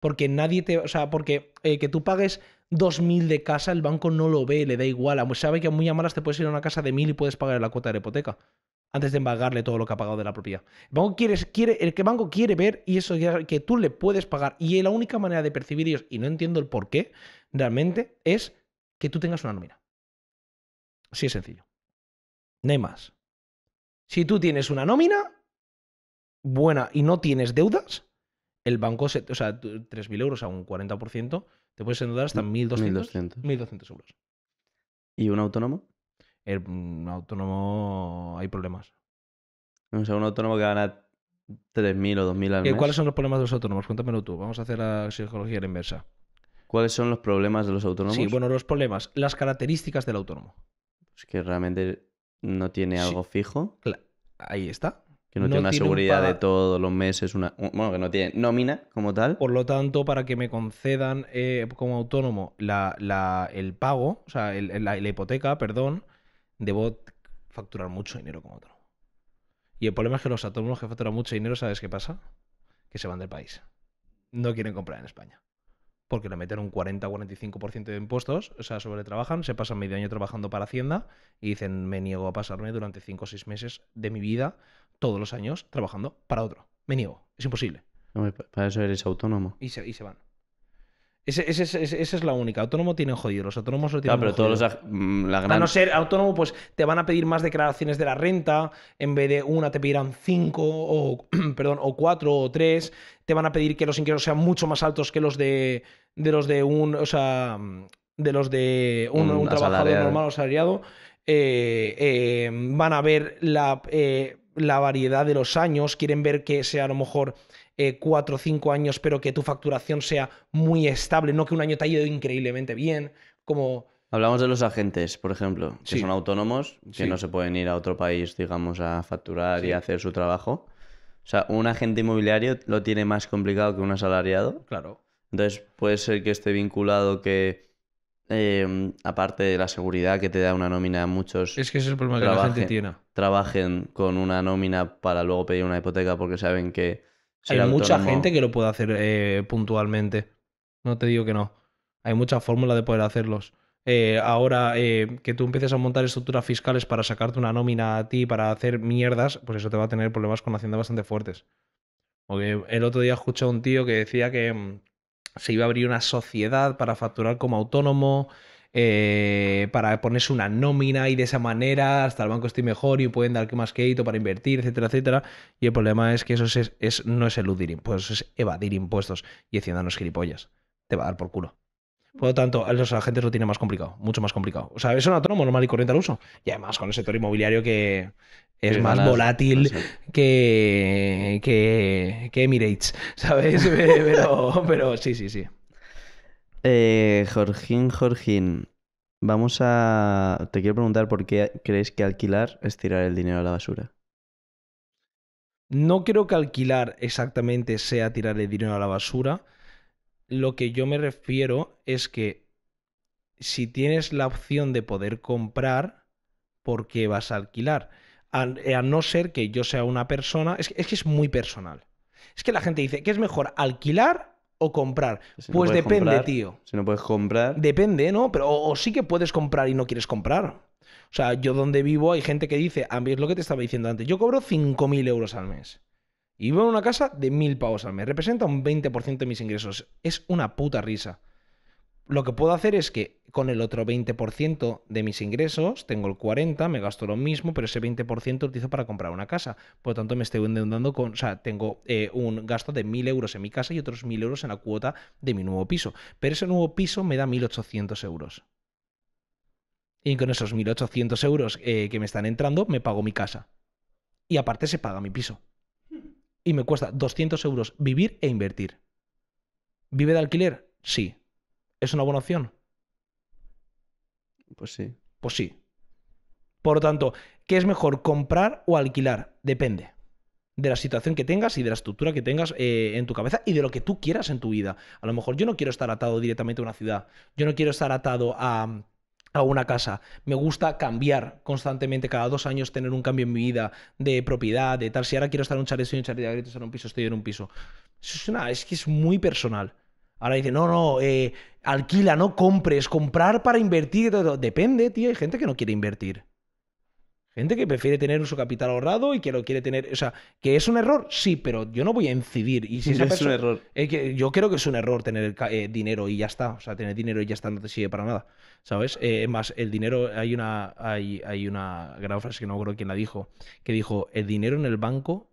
S2: Porque nadie te. O sea, porque eh, que tú pagues 2.000 de casa, el banco no lo ve, le da igual. Sabe que muy a malas te puedes ir a una casa de 1.000 y puedes pagar la cuota de la hipoteca antes de embargarle todo lo que ha pagado de la propiedad. El banco quiere, quiere, el banco quiere ver y eso que tú le puedes pagar. Y la única manera de percibir ellos, y no entiendo el por qué, realmente es que tú tengas una nómina. Así es sencillo. No hay más. Si tú tienes una nómina buena y no tienes deudas, el banco, se, o sea, 3.000 euros a un 40%, te puedes endeudar hasta 1.200, mm, 1.200 euros.
S1: ¿Y un autónomo?
S2: el un mm, autónomo hay problemas. O sea, un autónomo que gana
S1: 3.000 o 2.000 al mes. ¿Cuáles son
S2: los problemas de los autónomos? Cuéntamelo tú. Vamos a hacer la psicología inversa.
S1: ¿Cuáles son los problemas de los autónomos? Sí, bueno,
S2: los problemas, las características del autónomo.
S1: Es que realmente no tiene algo fijo. Ahí está.
S2: Que no, tiene una seguridad de todos los meses, una, bueno, que no tiene nómina como tal. Por lo tanto, para que me concedan eh, como autónomo el pago, o sea, la hipoteca, perdón, debo facturar mucho dinero como otro. Y el problema es que los autónomos que facturan mucho dinero, ¿sabes qué pasa? Que se van del país. No quieren comprar en España. Porque le meten un 40-45% de impuestos, o sea, sobre trabajan, se pasan medio año trabajando para Hacienda y dicen, me niego a pasarme durante 5 o 6 meses de mi vida, todos los años, trabajando para otro. Me niego, es imposible.
S1: para eso eres autónomo.
S2: Y se, y se van esa es la única. Autónomo tiene jodido. Los autónomos lo tienen mm,
S1: A no ser
S2: autónomo, pues te van a pedir más declaraciones de la renta. En vez de una te pedirán cinco, o, *clears throat* perdón, o cuatro, o tres. Te van a pedir que los ingresos sean mucho más altos que los de, de los de un... O sea, mm, de los de un, trabajador normal o salariado. Eh, eh, van a ver la, eh, la variedad de los años. Quieren ver que sea a lo mejor eh, cuatro o cinco años, pero que tu facturación sea muy estable, no que un año te haya ido increíblemente bien, como...
S1: Hablamos de los agentes, por ejemplo, que son autónomos, que no se pueden ir a otro país, digamos, a facturar y hacer su trabajo. O sea, un agente inmobiliario lo tiene más complicado que un asalariado. Claro. Entonces, puede ser que esté vinculado que, em, aparte de la seguridad que te da una nómina, muchos... Es que es el problema que la gente tiene. Trabajen con una nómina para luego pedir una hipoteca porque saben que hay mucha gente
S2: que lo puede hacer eh, puntualmente. No te digo que no. Hay mucha fórmula de poder hacerlos. Eh, ahora eh, que tú empieces a montar estructuras fiscales para sacarte una nómina a ti, para hacer mierdas, pues eso te va a tener problemas con Hacienda bastante fuertes. el otro día escuché a un tío que decía que mm, se iba a abrir una sociedad para facturar como autónomo eh, para ponerse una nómina y de esa manera hasta el banco estoy mejor y pueden dar más crédito para invertir, etcétera, etcétera. Y el problema es que eso es, no es eludir impuestos, es evadir impuestos y haciéndonos gilipollas. Te va a dar por culo. Por lo tanto, a los agentes lo tiene más complicado, mucho más complicado. O sea, es un autónomo normal y corriente al uso. Y además con el sector inmobiliario que es más volátil que, que, que Emirates, *laughs* ¿sabes? *laughs* pero sí, sí, sí.
S1: Eh, Jorgín, Jorgín, vamos a... Te quiero preguntar por qué crees que alquilar es tirar el dinero a la basura.
S2: No creo que alquilar exactamente sea tirar el dinero a la basura. Lo que yo me refiero es que si tienes la opción de poder comprar, ¿por qué vas a alquilar? Eh, a, no ser que yo sea una persona... Es que, es que es muy personal. Es que la gente dice que es mejor alquilar o comprar? pues depende, tío. Si no puedes comprar. Depende, ¿no? Pero o, sí que puedes comprar y no quieres comprar. O sea, yo donde vivo hay gente que dice, a ah, mí es lo que te estaba diciendo antes, yo cobro 5.000 euros al mes. Y vivo en una casa de 1.000 pavos al mes. Representa un 20% de mis ingresos. Es una puta risa lo que puedo hacer es que con el otro 20% de mis ingresos, tengo el 40%, me gasto lo mismo, pero ese 20% lo utilizo para comprar una casa. Por lo tanto, me estoy endeudando con, o sea, tengo eh, un gasto de 1.000 euros en mi casa y otros 1.000 euros en la cuota de mi nuevo piso. Pero ese nuevo piso me da 1.800 euros. Y con esos 1.800 euros eh, que me están entrando, me pago mi casa. Y aparte se paga mi piso. Y me cuesta 200 euros vivir e invertir. ¿Vive de alquiler? Sí. ¿Es una buena opción? Pues sí. Pues sí. Por lo tanto, ¿qué es mejor, comprar o alquilar? Depende de la situación que tengas y de la estructura que tengas eh, en tu cabeza y de lo que tú quieras en tu vida. A lo mejor yo no quiero estar atado directamente a una ciudad, yo no quiero estar atado a, una casa. Me gusta cambiar constantemente, cada dos años tener un cambio en mi vida de propiedad, de tal. Si ahora quiero estar en un chalet, un en un piso, estoy en un piso. es, es que es muy personal. Ahora dice, no, no, eh, alquila, no compres, comprar para invertir. Depende, tío. Hay gente que no quiere invertir. Gente que prefiere tener su capital ahorrado y que lo quiere tener. O sea, que es un error, sí, pero yo no voy a incidir. Y si *laughs* es un error. yo creo que es un error tener eh, dinero y ya está. O sea, tener dinero y ya está no te sirve para nada. ¿Sabes? Eh, más, el dinero, hay una, hay, hay una gran frase que no creo quién la dijo, que dijo: el dinero en el banco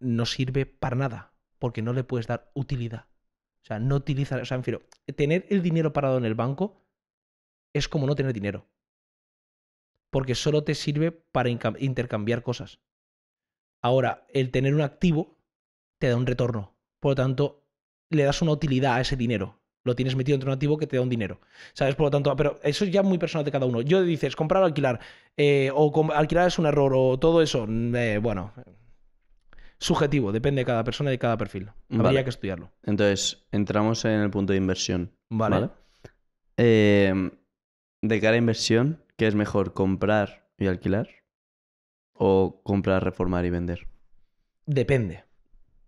S2: no sirve para nada, porque no le puedes dar utilidad. O sea, no utilizar, o sea, en fin, tener el dinero parado en el banco es como no tener dinero. Porque solo te sirve para intercambiar cosas. Ahora, el tener un activo te da un retorno. Por lo tanto, le das una utilidad a ese dinero. Lo tienes metido de un activo que te da un dinero. ¿Sabes? Por lo tanto, pero eso es ya muy personal de cada uno. Yo dices, comprar o alquilar. Eh, o alquilar es un error o todo eso. Mm, eh, bueno, subjetivo, depende de cada persona y de cada perfil. Habría que estudiarlo.
S1: Entonces, entramos en el punto de inversión. Vale. Em, de cara a inversión, ¿qué es mejor, comprar y alquilar? ¿O comprar, reformar y vender?
S2: Depende.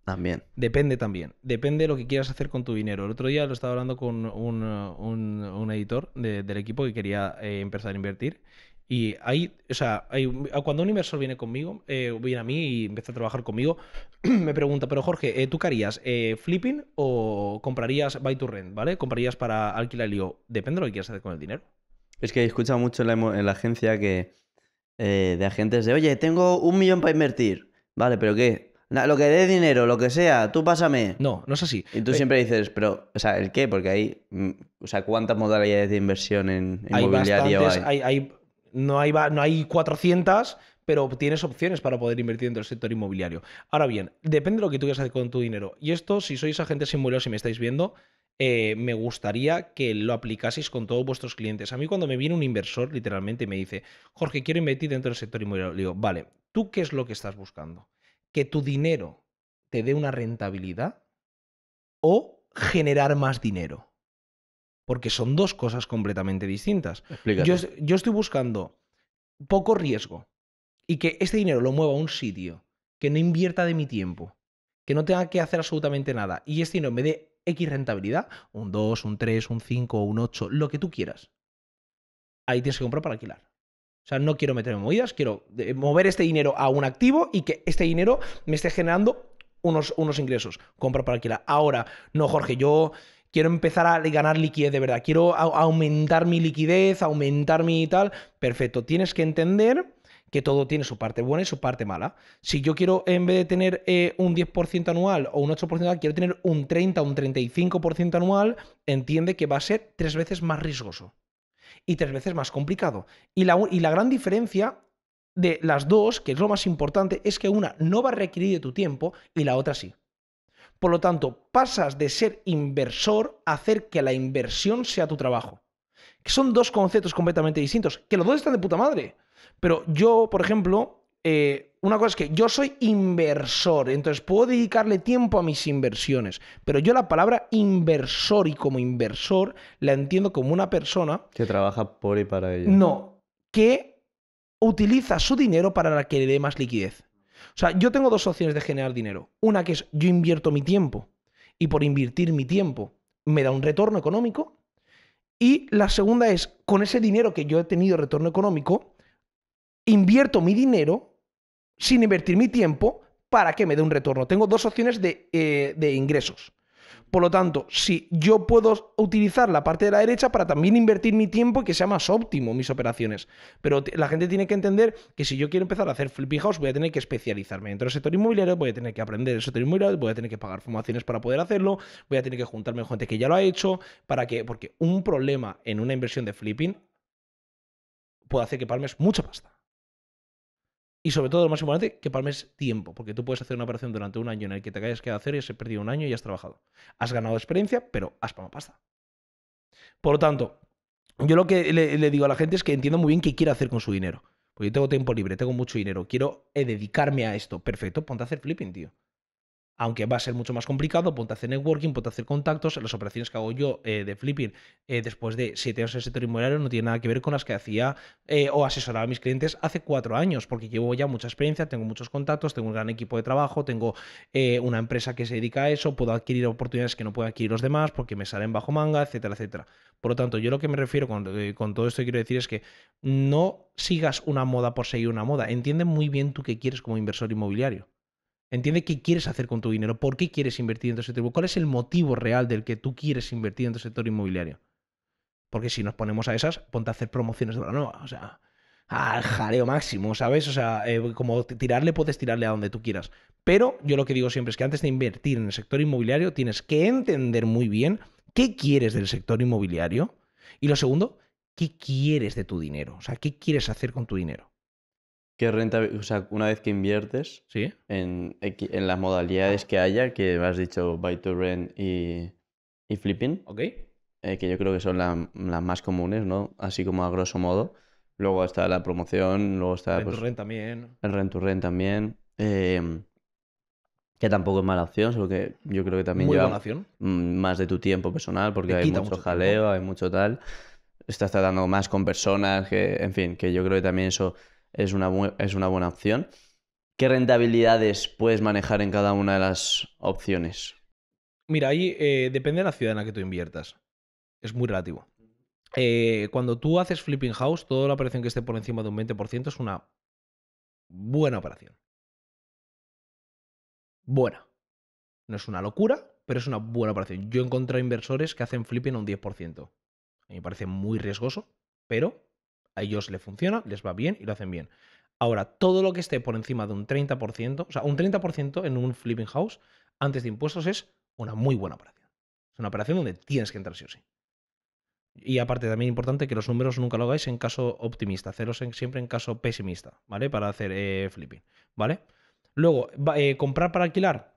S2: También. Depende también. Depende de lo que quieras hacer con tu dinero. El otro día lo estaba hablando con un, editor del equipo que quería eh, empezar a invertir y ahí, o sea, hay, ah, cuando un inversor viene conmigo, eh, viene a mí y empieza a trabajar conmigo, *clears throat* me pregunta, pero Jorge, eh, ¿tú qué harías? Eh, ¿Flipping o comprarías buy to rent? ¿Vale? ¿Comprarías para alquilar? Y lío? depende de lo que quieras hacer con el dinero.
S1: Es que he escuchado mucho en la, agencia que de agentes de, oye, tengo un millón para invertir. Vale, pero ¿qué? lo que dé dinero, lo que sea, tú pásame. No, no es así. Y tú siempre dices, pero, o sea, ¿el qué? Porque hay, mm, o sea, ¿cuántas modalidades de inversión en, inmobiliario hay?
S2: hay? Hay no hay, no 400, pero tienes opciones para poder invertir dentro del sector inmobiliario. Ahora bien, depende de lo que tú quieras hacer con tu dinero. Y esto, si sois agentes inmobiliarios y me estáis viendo, eh, me gustaría que lo aplicaseis con todos vuestros clientes. A mí cuando me viene un inversor, literalmente me dice, Jorge, quiero invertir dentro del sector inmobiliario. Le digo, vale, ¿tú qué es lo que estás buscando? ¿Que tu dinero te dé una rentabilidad o generar más dinero? porque son dos cosas completamente distintas. Yo, estoy buscando poco riesgo y que este dinero lo mueva a un sitio que no invierta de mi tiempo, que no tenga que hacer absolutamente nada y este dinero me dé X rentabilidad, un 2, un 3, un 5, un 8, lo que tú quieras. Ahí tienes que comprar para alquilar. O sea, no quiero meterme en movidas, quiero eh, mover este dinero a un activo y que este dinero me esté generando unos, unos ingresos. Compra para alquilar. Ahora, no, Jorge, yo quiero empezar a ganar liquidez de verdad, quiero aumentar mi liquidez, aumentar mi tal, perfecto, tienes que entender que todo tiene su parte buena y su parte mala. Si yo quiero, en vez de tener eh, un 10% anual o un 8% quiero tener un 30, un 35% anual, entiende que va a ser tres veces más riesgoso y tres veces más complicado. Y y la gran diferencia de las dos, que es lo más importante, es que una no va a requerir de tu tiempo y la otra sí. Por lo tanto, pasas de ser inversor a hacer que la inversión sea tu trabajo. Que son dos conceptos completamente distintos, que los dos están de puta madre. Pero yo, por ejemplo, eh, una cosa es que yo soy inversor, entonces puedo dedicarle tiempo a mis inversiones, pero yo la palabra inversor y como inversor la entiendo como una persona... Que trabaja por y para ello. No, que utiliza su dinero para que le dé más liquidez. O sea, yo tengo dos opciones de generar dinero. Una que es yo invierto mi tiempo y por invertir mi tiempo me da un retorno económico. Y la segunda es, con ese dinero que yo he tenido retorno económico, invierto mi dinero sin invertir mi tiempo para que me dé un retorno. Tengo dos opciones de, eh, de ingresos. Por lo tanto, si yo puedo utilizar la parte de la derecha para también invertir mi tiempo y que sea más óptimo mis operaciones. Pero la gente tiene que entender que si yo quiero empezar a hacer flipping house, voy a tener que especializarme. Dentro del sector inmobiliario voy a tener que aprender el sector inmobiliario, voy a tener que pagar formaciones para poder hacerlo, voy a tener que juntarme con gente que ya lo ha hecho, para que, porque un problema en una inversión de flipping puede hacer que palmes mucha pasta. Y sobre todo, lo más importante, que palmes tiempo, porque tú puedes hacer una operación durante un año en el que te hayas quedado hacer y has perdido un año y has trabajado. Has ganado experiencia, pero has palmado pasta. Por lo tanto, yo lo que le, digo a la gente es que entiendo muy bien qué quiere hacer con su dinero. Porque yo tengo tiempo libre, tengo mucho dinero, quiero eh, dedicarme a esto. Perfecto, ponte a hacer flipping, tío aunque va a ser mucho más complicado, ponte a hacer networking, ponte a hacer contactos, las operaciones que hago yo eh, de flipping eh, después de siete años en el sector inmobiliario no tiene nada que ver con las que hacía eh, o asesoraba a mis clientes hace cuatro años, porque llevo ya mucha experiencia, tengo muchos contactos, tengo un gran equipo de trabajo, tengo una empresa que se dedica a eso, puedo adquirir oportunidades que no pueden adquirir los demás porque me salen bajo manga, etcétera, etcétera. Por lo tanto, yo lo que me refiero con, con todo esto que quiero decir es que no sigas una moda por seguir una moda, entiende muy bien tú qué quieres como inversor inmobiliario. Entiende qué quieres hacer con tu dinero, por qué quieres invertir en tu sector cuál es el motivo real del que tú quieres invertir en tu sector inmobiliario. Porque si nos ponemos a esas, ponte a hacer promociones de la nueva, o sea, al jaleo máximo, ¿sabes? O sea, eh, como tirarle, puedes tirarle a donde tú quieras. Pero yo lo que digo siempre es que antes de invertir en el sector inmobiliario, tienes que entender muy bien qué quieres del sector inmobiliario. Y lo segundo, qué quieres de tu dinero, o sea, qué quieres hacer con tu dinero.
S1: ¿Qué renta, o sea, una vez que inviertes en, las modalidades que haya, que has dicho buy to rent y, flipping, eh, que yo creo que son las más comunes, ¿no? Así como a grosso modo. Luego está la promoción, luego está... El pues, rent, también. El rent to rent también. Em, que tampoco es mala opción, solo que yo creo que también Muy lleva más de tu tiempo personal, porque hay mucho, jaleo, hay mucho tal. Estás tratando más con personas, que, en fin, que yo creo que también eso es una, es una buena opción. ¿Qué rentabilidades puedes manejar en cada una de las opciones?
S2: Mira, ahí eh, depende de la ciudad en la que tú inviertas. Es muy relativo. Eh, cuando tú haces flipping house, toda la operación que esté por encima de un 20% es una buena operación. Buena. No es una locura, pero es una buena operación. Yo he encontrado inversores que hacen flipping a un 10%. A mí me parece muy riesgoso, pero a ellos les funciona, les va bien y lo hacen bien. Ahora, todo lo que esté por encima de un 30%, o sea, un 30% en un flipping house antes de impuestos es una muy buena operación. Es una operación donde tienes que entrar sí o sí. Y aparte, también importante que los números nunca lo hagáis en caso optimista, ceros siempre en caso pesimista, ¿vale? Para hacer eh, flipping, ¿vale? Luego, eh, comprar para alquilar.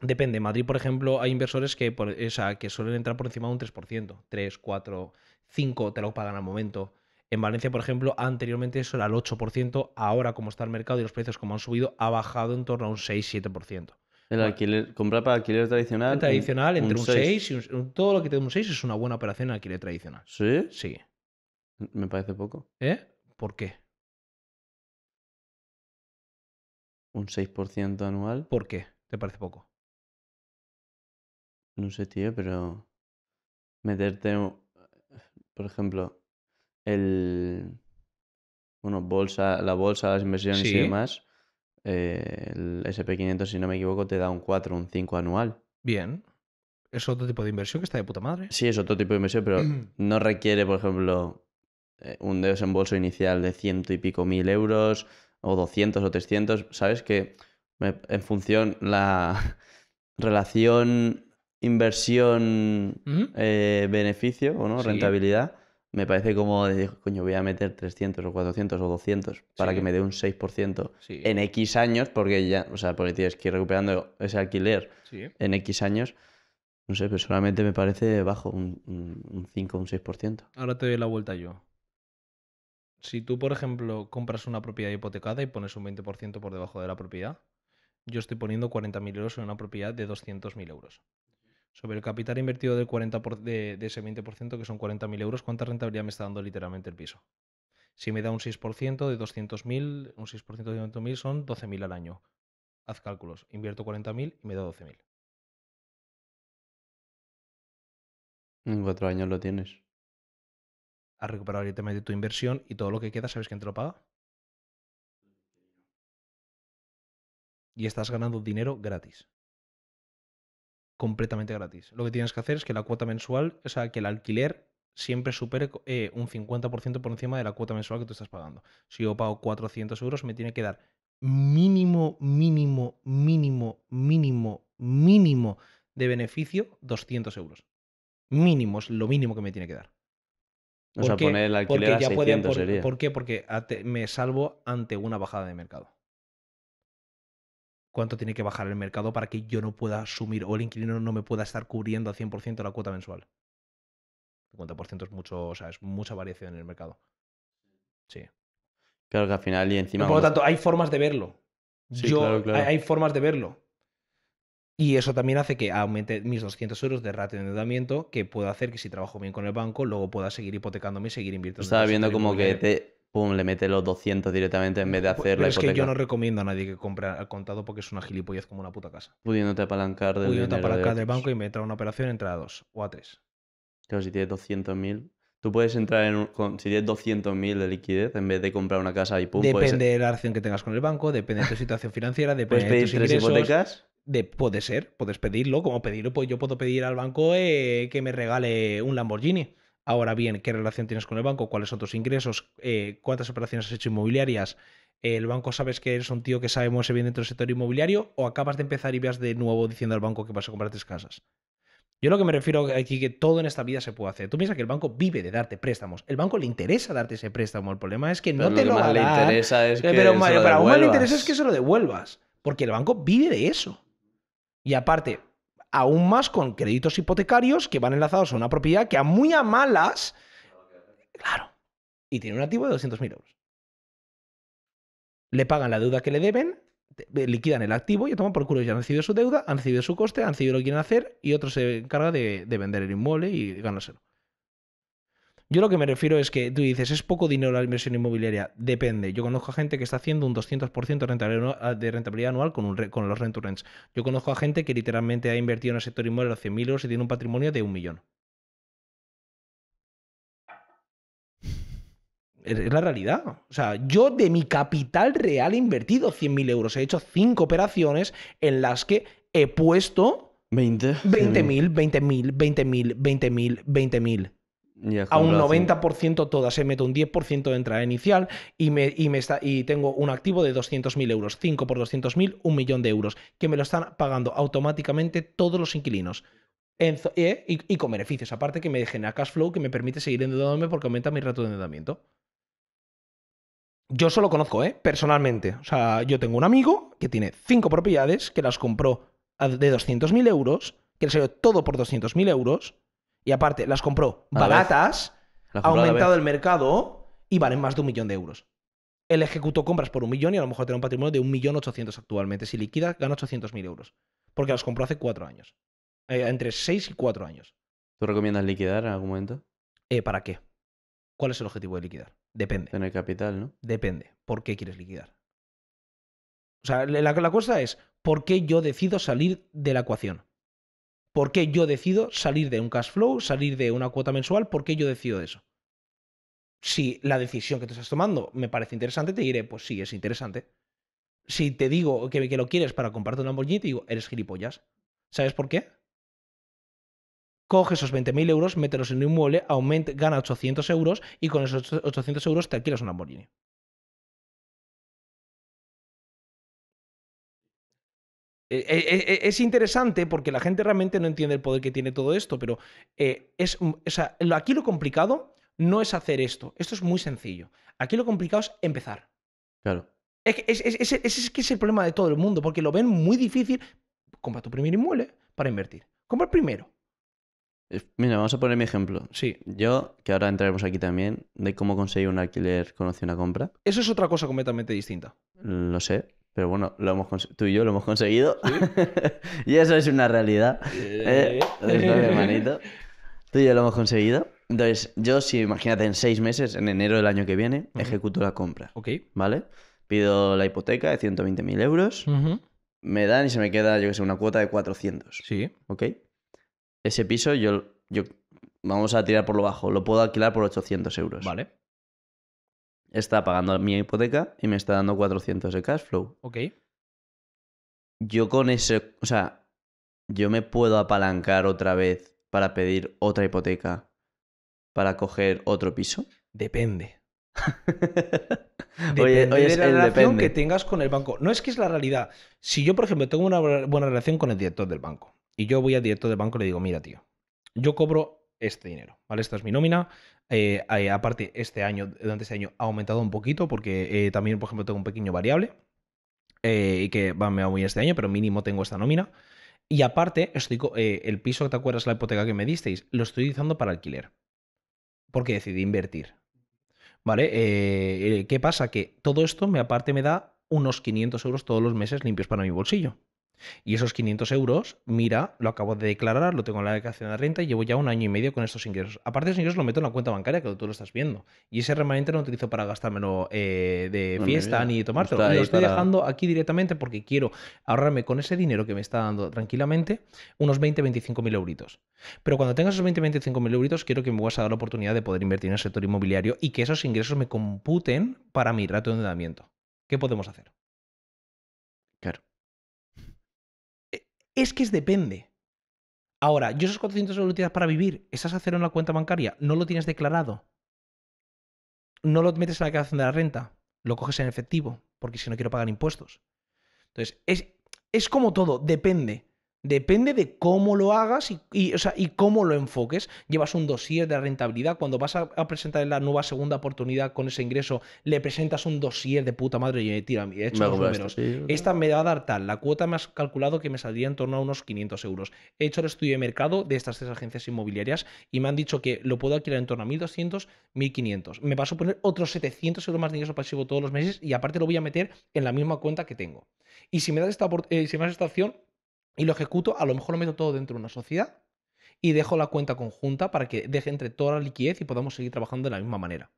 S2: Depende. En Madrid, por ejemplo, hay inversores que, por, que suelen entrar por encima de un 3%. 3, 4, 5 te lo pagan al momento. En Valencia, por ejemplo, anteriormente eso era el 8%, ahora como está el mercado y los precios como han subido, ha bajado en torno a un 6-7%.
S1: El alquiler, comprar para alquiler tradicional. Tradicional, entre un, 6.
S2: y un, todo lo que te un 6 es una buena operación en alquiler tradicional.
S1: ¿Sí? Sí. Me parece poco. ¿Eh? ¿Por qué? ¿Un 6% anual?
S2: ¿Por qué? ¿Te parece poco?
S1: No sé, tío, pero meterte, por ejemplo, el bueno, bolsa, la bolsa, las inversiones y demás, eh, el SP500, si no me equivoco, te da un 4, un 5 anual.
S2: Bien. Es otro tipo de inversión que está de puta madre.
S1: Sí, es otro tipo de inversión, pero *clears throat* no requiere, por ejemplo, eh, un desembolso inicial de ciento y pico mil euros, o 200 o 300. Sabes que en función la *laughs* relación inversión-beneficio, ¿Mm? eh, o no, rentabilidad, me parece como coño, voy a meter 300 o 400 o 200 para que me dé un 6% en X años, porque ya, o sea, porque tienes que ir recuperando ese alquiler en X años. No sé, personalmente me parece bajo, un, un 5 o un 6%.
S2: Ahora te doy la vuelta yo. Si tú, por ejemplo, compras una propiedad hipotecada y pones un 20% por debajo de la propiedad, yo estoy poniendo 40.000 euros en una propiedad de 200.000 euros sobre el capital invertido de, de, ese 20%, que son 40.000 euros, ¿cuánta rentabilidad me está dando literalmente el piso? Si me da un 6% de 200.000, un 6% de 200.000 son 12.000 al año. Haz cálculos. Invierto 40.000 y me da 12.000. En cuatro años lo tienes. Has recuperado de tu inversión y todo lo que queda, ¿sabes quién te lo paga? Y estás ganando dinero gratis completamente gratis. Lo que tienes que hacer es que la cuota mensual, o sea, que el alquiler siempre supere eh, un 50% por encima de la cuota mensual que tú estás pagando. Si yo pago 400 euros, me tiene que dar mínimo, mínimo, mínimo, mínimo, mínimo de beneficio 200 euros. Mínimo, es lo mínimo que me tiene que dar. O sea, poner el alquiler ¿Por qué? Porque me salvo ante una bajada de mercado cuánto tiene que bajar el mercado para que yo no pueda asumir o el inquilino no me pueda estar cubriendo al 100% la cuota mensual. 50% es mucho, o sea, es mucha variación en el mercado. Sí.
S1: Claro que al final y encima. Por lo tanto,
S2: hay formas de verlo. yo, Hay, formas de verlo. Y eso también hace que aumente mis 200 euros de ratio de endeudamiento, que pueda hacer que si trabajo bien con el banco, luego pueda seguir hipotecándome y seguir invirtiendo. Estaba viendo como que
S1: te, pum, le mete los 200 directamente en vez de pues, hacer Pero es que yo no
S2: recomiendo a nadie que compre al contado porque es una gilipollez como una puta casa.
S1: Pudiéndote apalancar del Pudiéndote apalancar del
S2: banco y meter una operación, entra a dos o a tres.
S1: Claro, si tienes 200.000... Tú puedes entrar en un, si tienes 200.000 de liquidez en vez de comprar una casa y pum. Depende
S2: de la acción que tengas con el banco, depende de tu situación financiera, depende de tus pedir tres hipotecas? De, puede ser, puedes pedirlo, como pedirlo, pues yo puedo pedir al banco eh, que me regale un Lamborghini. Ahora bien, ¿qué relación tienes con el banco? ¿Cuáles son tus ingresos? Eh, ¿Cuántas operaciones has hecho inmobiliarias? ¿El banco sabes que eres un tío que sabe moverse bien dentro del sector inmobiliario? ¿O acabas de empezar y vas de nuevo diciendo al banco que vas a comprar tres casas? Yo lo que me refiero aquí que todo en esta vida se puede hacer. Tú piensas que el banco vive de darte préstamos. El banco le interesa darte ese préstamo. El problema es que no te lo, interesa pero, se lo le interesa es que se lo devuelvas, porque el banco vive de eso. Y aparte, aún más con créditos hipotecarios que van enlazados a una propiedad que a muy a malas, claro, y tiene un activo de 200.000 euros. Le pagan la deuda que le deben, liquidan el activo y toman por culo. Ya han recibido su deuda, han recibido su coste, han sido lo que quieren hacer y otro se encarga de, de vender el inmueble y ganárselo. Yo lo que me refiero es que tú dices, es poco dinero la inversión inmobiliaria. Depende. Yo conozco a gente que está haciendo un 200% ah, de rentabilidad anual con, los rent rents. Yo conozco a gente que literalmente ha invertido en el sector inmobiliario 100.000 euros y tiene un patrimonio de un millón. Es la realidad. O sea, yo de mi capital real he invertido 100.000 euros. He hecho cinco operaciones en las que he puesto 20. 20.000, 20.000, 20.000, 20.000, 20.000 a un 90% todas, se eh, mete un 10% de entrada inicial y, me, y me está, y tengo un activo de 200.000 euros. 5 por 200.000, un millón de euros, que me lo están pagando automáticamente todos los inquilinos. Eh, y, con beneficios, aparte que me dejen a cash flow que me permite seguir endeudándome porque aumenta mi rato de endeudamiento. Yo solo conozco, ¿eh? Personalmente. O sea, yo tengo un amigo que tiene 5 propiedades que las compró de 200.000 euros, que le salió todo por 200.000 euros y aparte, las compró baratas, ha aumentado el mercado y valen más de un millón de euros. Él ejecutó compras por un millón y a lo mejor tiene un patrimonio de un millón ochocientos actualmente. Si liquida, gana 800.000 euros. Porque las compró hace cuatro años. Eh, entre seis y cuatro años. ¿Tú recomiendas liquidar en algún momento? Eh, ¿Para qué? ¿Cuál es el objetivo de liquidar? Depende. Tener capital, ¿no? Depende. ¿Por qué quieres liquidar? O sea, la, la cosa es, ¿por qué yo decido salir de la ecuación? ¿Por qué yo decido salir de un cash flow, salir de una cuota mensual? ¿Por qué yo decido eso? Si la decisión que te estás tomando me parece interesante, te diré, pues sí, es interesante. Si te digo que, lo quieres para comprarte un Lamborghini, te digo, eres gilipollas. ¿Sabes por qué? Coge esos 20.000 euros, mételos en un inmueble, aumenta, gana 800 euros y con esos 800 euros te alquilas un Lamborghini. E, e, e, es interesante porque la gente realmente no entiende el poder que tiene todo esto, pero eh, es, mm, aquí lo complicado no es hacer esto. Esto es muy sencillo. Aquí lo complicado es empezar. Claro. Es que, es, el problema de todo el mundo, porque lo ven muy difícil. Compra tu primer inmueble para invertir. Compra el primero.
S1: Mira, vamos a poner mi ejemplo. Sí. Yo, que ahora entraremos aquí también, de cómo conseguir un alquiler, conoce una compra.
S2: Eso es otra cosa completamente distinta.
S1: Lo sé, pero bueno, lo hemos tú y yo lo hemos conseguido. *laughs* y eso es una realidad. ¿eh? hermanito. Tú y yo lo hemos conseguido. Entonces, yo, si imagínate, en seis meses, en enero del año que viene, ejecuto la compra. Ok. ¿Vale? Pido la hipoteca de 120.000 euros. Me dan y se me queda, yo que sé, una cuota de 400. Sí. ¿Ok? Ese piso, yo, yo. Vamos a tirar por lo bajo. Lo puedo alquilar por 800 euros. Vale está pagando mi hipoteca y me está dando 400 de cash flow. Ok. Yo con ese, o sea, yo me puedo apalancar otra vez para pedir otra hipoteca, para coger otro piso. Depende. *laughs* Oye, de la relación que
S2: tengas con el banco. No es que es la realidad. Si yo, por ejemplo, tengo una buena relación con el director del banco y yo voy al director del banco y le digo, mira, tío, yo cobro este dinero, ¿vale? Esta es mi nómina. Eh, eh, aparte, este año, durante este año ha aumentado un poquito porque eh, también, por ejemplo, tengo un pequeño variable y que va, me va muy este año, pero mínimo tengo esta nómina. Y aparte, estoy, el piso que te acuerdas, la hipoteca que me disteis, lo estoy utilizando para alquiler porque decidí invertir. ¿Vale? ¿Qué pasa? Que todo esto me aparte me da unos 500 euros todos los meses limpios para mi bolsillo. Y esos 500 euros, mira, lo acabo de declarar, lo tengo en la declaración de renta y llevo ya un año y medio con estos ingresos. Aparte de esos ingresos, lo meto en la cuenta bancaria, que tú lo estás viendo. Y ese remanente no lo utilizo para gastármelo eh, de fiesta ni de tomártelo. Lo estoy dejando aquí directamente porque quiero ahorrarme con ese dinero que me está dando tranquilamente unos 20-25 mil euritos. Pero cuando tenga esos 20-25 mil euritos, quiero que me vas a dar la oportunidad de poder invertir en el sector inmobiliario y que esos ingresos me computen para mi rato de endeudamiento. ¿Qué podemos hacer? Claro. Es que es depende. Ahora, yo esos 400 euros lo para vivir, esas a en la cuenta bancaria, no lo tienes declarado, no lo metes en la declaración de la renta, lo coges en efectivo, porque si no quiero pagar impuestos. Entonces, es, es como todo, depende. Depende de cómo lo hagas y, cómo lo enfoques. Llevas un dossier de rentabilidad. Cuando vas a, presentar la nueva segunda oportunidad con ese ingreso, le presentas un dossier de puta madre y eh, tira, he hecho los números. Este, esta me va a dar tal. La cuota me has calculado que me saldría en torno a unos 500 euros. He hecho el estudio de mercado de estas tres agencias inmobiliarias y me han dicho que lo puedo alquilar en torno a 1200, 1500. Me va a suponer otros 700 euros más de ingreso pasivo todos los meses y aparte lo voy a meter en la misma cuenta que tengo. Y si me das esta, eh, si me das esta opción, y lo ejecuto, a lo mejor lo meto todo dentro de una sociedad y dejo la cuenta conjunta para que deje entre toda la liquidez y podamos seguir trabajando de la misma manera.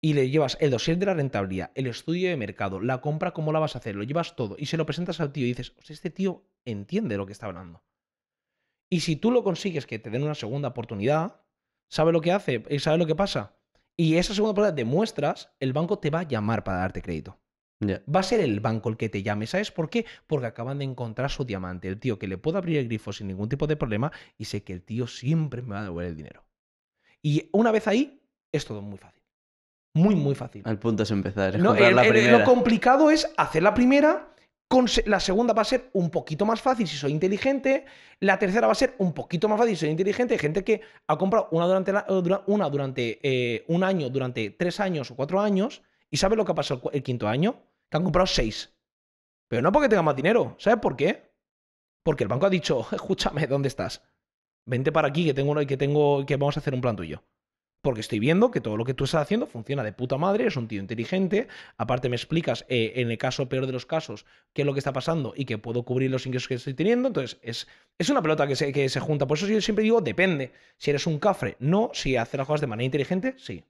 S2: Y le llevas el dossier de la rentabilidad, el estudio de mercado, la compra, cómo la vas a hacer, lo llevas todo y se lo presentas al tío y dices, este tío entiende lo que está hablando. Y si tú lo consigues que te den una segunda oportunidad, sabe lo que hace y sabe lo que pasa. Y esa segunda oportunidad demuestras, el banco te va a llamar para darte crédito. Va a ser el banco el que te llame. ¿Sabes por qué? Porque acaban de encontrar su diamante, el tío que le puedo abrir el grifo sin ningún tipo de problema y sé que el tío siempre me va a devolver el dinero. Y una vez ahí, es todo muy fácil. Muy, muy fácil. Al punto es empezar. lo complicado es hacer la primera, la segunda va a ser un poquito más fácil si soy inteligente. La tercera va a ser un poquito más fácil si soy inteligente. Hay gente que ha comprado una durante, una durante eh, un año, durante tres años o cuatro años ¿Y sabes lo que ha pasado el, quinto año? Que han comprado seis. Pero no porque tenga más dinero. ¿Sabes por qué? Porque el banco ha dicho, escúchame, ¿dónde estás? Vente para aquí que tengo uno que tengo que vamos a hacer un plan tuyo. Porque estoy viendo que todo lo que tú estás haciendo funciona de puta madre, es un tío inteligente. Aparte, me explicas eh, en el caso peor de los casos qué es lo que está pasando y que puedo cubrir los ingresos que estoy teniendo. Entonces, es, es una pelota que se, que se junta. Por eso yo siempre digo, depende. Si eres un cafre, no. Si haces las cosas de manera inteligente, sí.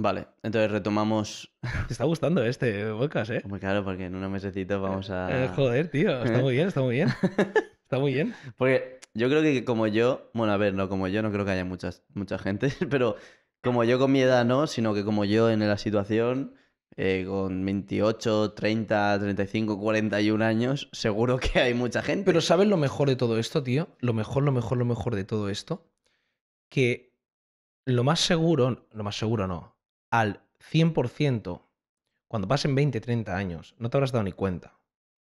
S2: Vale,
S1: entonces retomamos. *laughs* Te está gustando este podcast, ¿eh? Muy claro, porque en una mesecitos vamos a. Eh,
S2: joder, tío, está muy bien, está muy bien. *laughs*
S1: Está muy bien. Porque yo creo que como yo, bueno, a ver, no como yo, no creo que haya muchas, mucha gente, *laughs* pero como yo con mi edad no, sino que como yo en la situación, eh, con 28, 30, 35, 41
S2: años, seguro que hay mucha gente. Pero ¿sabes lo mejor de todo esto, tío? Lo mejor, lo mejor, lo mejor de todo esto, que lo más seguro, lo más seguro no, al 100%, cuando pasen 20, 30 años, no te habrás dado ni cuenta,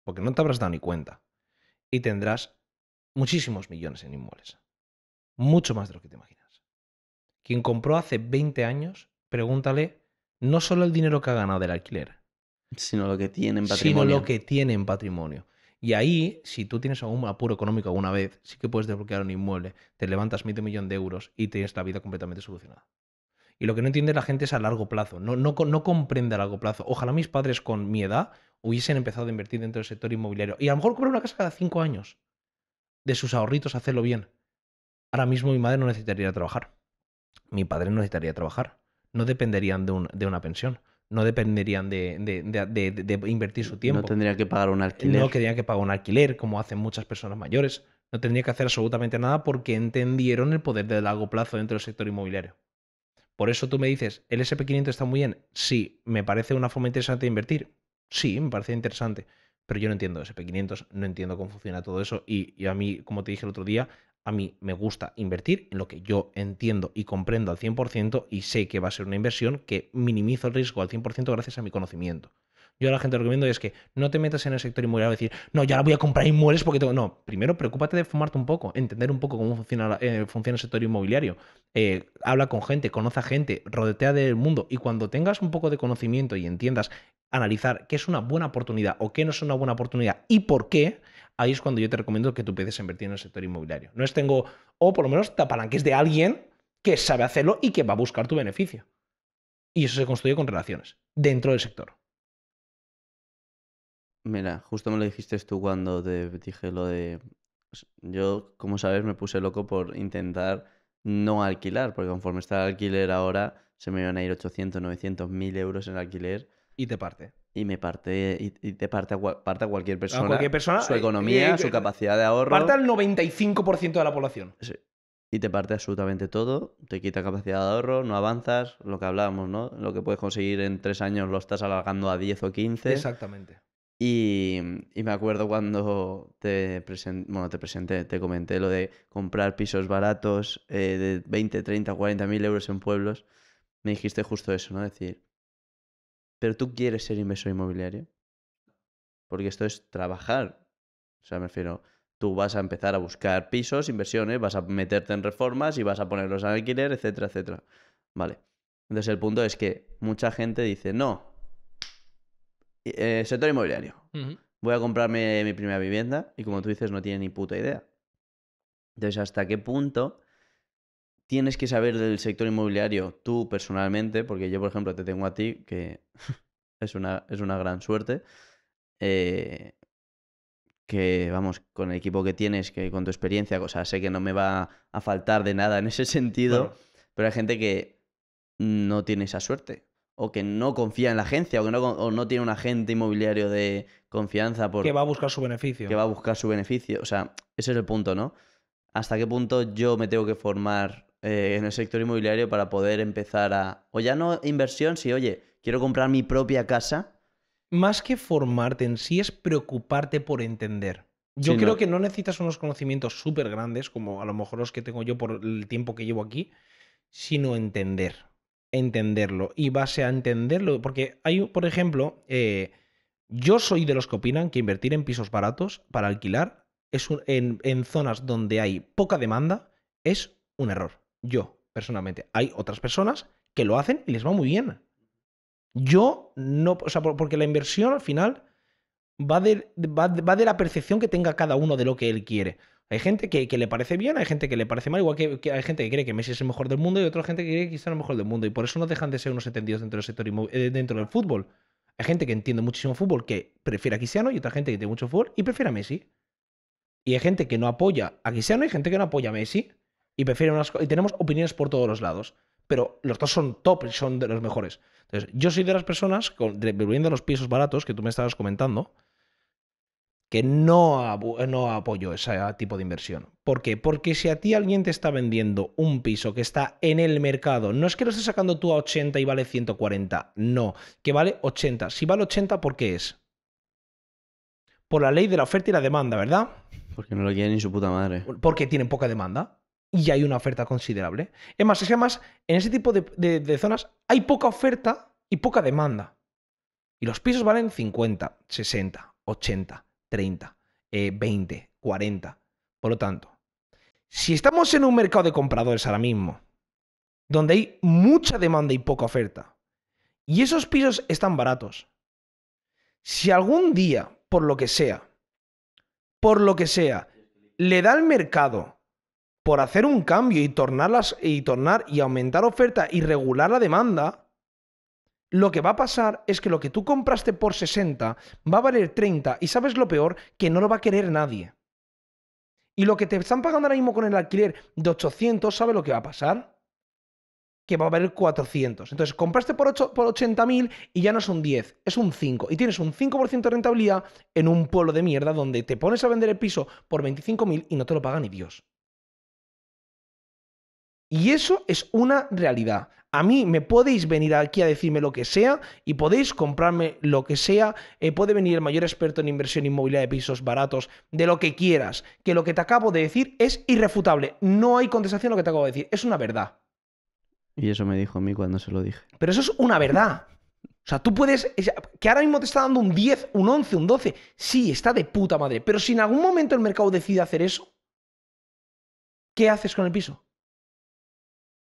S2: porque no te habrás dado ni cuenta, y tendrás muchísimos millones en inmuebles, mucho más de lo que te imaginas. Quien compró hace 20 años, pregúntale no solo el dinero que ha ganado del alquiler, sino lo que tiene en patrimonio. Sino lo que tiene en patrimonio. Y ahí, si tú tienes algún apuro económico alguna vez, sí que puedes desbloquear un inmueble, te levantas medio millón de euros y tienes la vida completamente solucionada. Y lo que no entiende la gente es a largo plazo, no, no, no comprende a largo plazo. Ojalá mis padres con mi edad hubiesen empezado a invertir dentro del sector inmobiliario. Y a lo mejor comprar una casa cada cinco años de sus ahorritos, hacerlo bien. Ahora mismo mi madre no necesitaría trabajar. Mi padre no necesitaría trabajar. No dependerían de, un, de una pensión. No dependerían de, de, invertir su tiempo. No tendrían que pagar un alquiler. No tendría que pagar un alquiler, como hacen muchas personas mayores. No tendría que hacer absolutamente nada porque entendieron el poder de largo plazo dentro del sector inmobiliario. Por eso tú me dices, ¿el SP500 está muy bien? Sí, ¿me parece una forma interesante de invertir? Sí, me parece interesante. Pero yo no entiendo SP500, no entiendo cómo funciona todo eso y, a mí, como te dije el otro día, a mí me gusta invertir en lo que yo entiendo y comprendo al 100% y sé que va a ser una inversión que minimizo el riesgo al 100% gracias a mi conocimiento yo a la gente lo recomiendo es que no te metas en el sector inmobiliario y decir, no, ya la voy a comprar inmuebles porque tengo. No, primero preocúpate de fumarte un poco, entender un poco cómo funciona, eh, funciona el sector inmobiliario. Eh, habla con gente, conoce a gente, rodetea del mundo y cuando tengas un poco de conocimiento y entiendas analizar qué es una buena oportunidad o qué no es una buena oportunidad y por qué, ahí es cuando yo te recomiendo que tú empieces a invertir en el sector inmobiliario. No es tengo, o por lo menos te apalanques de alguien que sabe hacerlo y que va a buscar tu beneficio. Y eso se construye con relaciones dentro del sector.
S1: Mira, justo me lo dijiste tú cuando te dije lo de... Yo, como sabes, me puse loco por intentar no alquilar, porque conforme está el alquiler ahora, se me iban a ir 800, 900, mil euros en alquiler. Y te parte. Y me parte, y, te parte a, parte cualquier persona. A cualquier persona. Su eh, economía, eh, su eh, capacidad de ahorro. Parte al
S2: 95% de la población.
S1: Sí. Y te parte absolutamente todo, te quita capacidad de ahorro, no avanzas, lo que hablábamos, ¿no? Lo que puedes conseguir en tres años lo estás alargando a 10 o 15.
S2: Exactamente.
S1: Mm, y, me acuerdo cuando te, bueno, te presenté, te comenté lo de comprar pisos baratos eh, de 20, 30, 40 mil euros en pueblos. Me dijiste justo eso, ¿no? Decir, pero tú quieres ser inversor inmobiliario. Porque esto es trabajar. O sea, me refiero, tú vas a empezar a buscar pisos, inversiones, vas a meterte en reformas y vas a ponerlos en alquiler, etcétera, etcétera. Vale. Entonces el punto es que mucha gente dice, no, eh, sector inmobiliario. Voy a comprarme mi primera vivienda y como tú dices, no tiene ni puta idea. Entonces, ¿hasta qué punto tienes que saber del sector inmobiliario tú personalmente? Porque yo, por ejemplo, te tengo a ti, que *laughs* es, una, es una gran suerte. Eh, que, vamos, con el equipo que tienes, que con tu experiencia, o sé que no me va a faltar de nada en ese *laughs* sentido, pero hay gente que no tiene esa suerte o que no confía en la agencia o que no, tiene un agente inmobiliario de confianza. porque que va a
S2: buscar su beneficio. Que va a
S1: buscar su beneficio. O sea, ese es el punto, ¿no? ¿Hasta qué punto yo me tengo que formar eh, en el sector inmobiliario para poder empezar a... O ya no inversión, si oye, quiero comprar mi propia casa.
S2: Más que formarte en sí es preocuparte por entender. Yo creo que no necesitas unos conocimientos súper grandes, como a lo mejor los que tengo yo por el tiempo que llevo aquí, sino entender entenderlo y base a entenderlo, porque hay, por ejemplo, eh, yo soy de los que opinan que invertir en pisos baratos para alquilar es en, en, zonas donde hay poca demanda es un error. Yo, personalmente. Hay otras personas que lo hacen y les va muy bien. Yo no, o sea, porque la inversión al final va, va de la percepción que tenga cada uno de lo que él quiere. Hay gente que, le parece bien, hay gente que le parece mal, igual que, hay gente que cree que Messi es el mejor del mundo y otra gente que cree que es el mejor del mundo. Y por eso no dejan de ser unos entendidos dentro del sector eh, dentro del fútbol. Hay gente que entiende muchísimo fútbol que prefiere a Cristiano y otra gente que tiene mucho fútbol y prefiere a Messi. Y hay gente que no apoya a Cristiano y hay gente que no apoya a Messi y prefiere unas y tenemos opiniones por todos los lados. Pero los dos son top, son de los mejores. Entonces, yo soy de las personas, volviendo a los pisos baratos que tú me estabas comentando, que no, no apoyo ese tipo de inversión. ¿Por qué? Porque si a ti alguien te está vendiendo un piso que está en el mercado, no es que lo estés sacando tú a 80 y vale 140, no, que vale 80. Si vale 80, ¿por qué es? Por la ley de la oferta y la demanda, ¿verdad? Porque no lo quieren ni su puta madre. Porque tienen poca demanda y hay una oferta considerable. Es más, es que además, en ese tipo de zonas hay poca oferta y poca demanda. Y los pisos valen 50, 60, 80. 30, 20, 40. Por lo tanto, si estamos en un mercado de compradores ahora mismo, donde hay mucha demanda y poca oferta, y esos pisos están baratos, si algún día, por lo que sea, por lo que sea, le da al mercado por hacer un cambio y, tornarlas, y tornar y aumentar oferta y regular la demanda, lo que va a pasar es que lo que tú compraste por 60 va a valer 30 y sabes lo peor, que no lo va a querer nadie. Y lo que te están pagando ahora mismo con el alquiler de 800, ¿sabe lo que va a pasar? Que va a valer 400. Entonces, compraste por, por 80.000 y ya no es un 10, es un 5. Y tienes un 5% de rentabilidad en un pueblo de mierda donde te pones a vender el piso por 25.000 y no te lo paga ni Dios. Y eso es una realidad. A mí me podéis venir aquí a decirme lo que sea y podéis comprarme lo que sea. Eh, puede venir el mayor experto en inversión inmobiliaria de pisos baratos, de lo que quieras, que lo que te acabo de decir es irrefutable. No hay contestación a lo que te acabo de decir. Es una verdad. Y eso me dijo a mí cuando se lo dije. Pero eso es una verdad. O sea, tú puedes. Que ahora mismo te está dando un 10, un 11, un 12. Sí, está de puta madre. Pero si en algún momento el mercado decide hacer eso, ¿qué haces con el piso?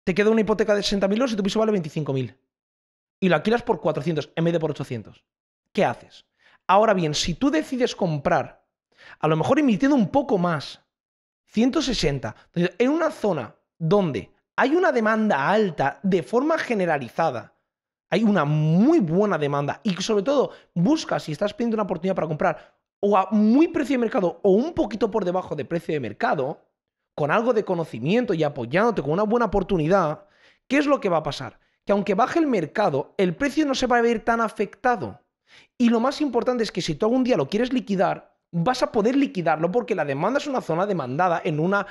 S2: te queda una hipoteca de 60.000 euros y tu piso vale 25.000. Y lo alquilas por 400 en vez de por 800. ¿Qué haces? Ahora bien, si tú decides comprar, a lo mejor invirtiendo un poco más, 160, en una zona donde hay una demanda alta de forma generalizada, hay una muy buena demanda y sobre todo busca si estás pidiendo una oportunidad para comprar o a muy precio de mercado o un poquito por debajo de precio de mercado, con algo de conocimiento y apoyándote con una buena oportunidad, ¿qué es lo que va a pasar? Que aunque baje el mercado, el precio no se va a ver tan afectado. Y lo más importante es que si tú algún día lo quieres liquidar, vas a poder liquidarlo porque la demanda es una zona demandada en una...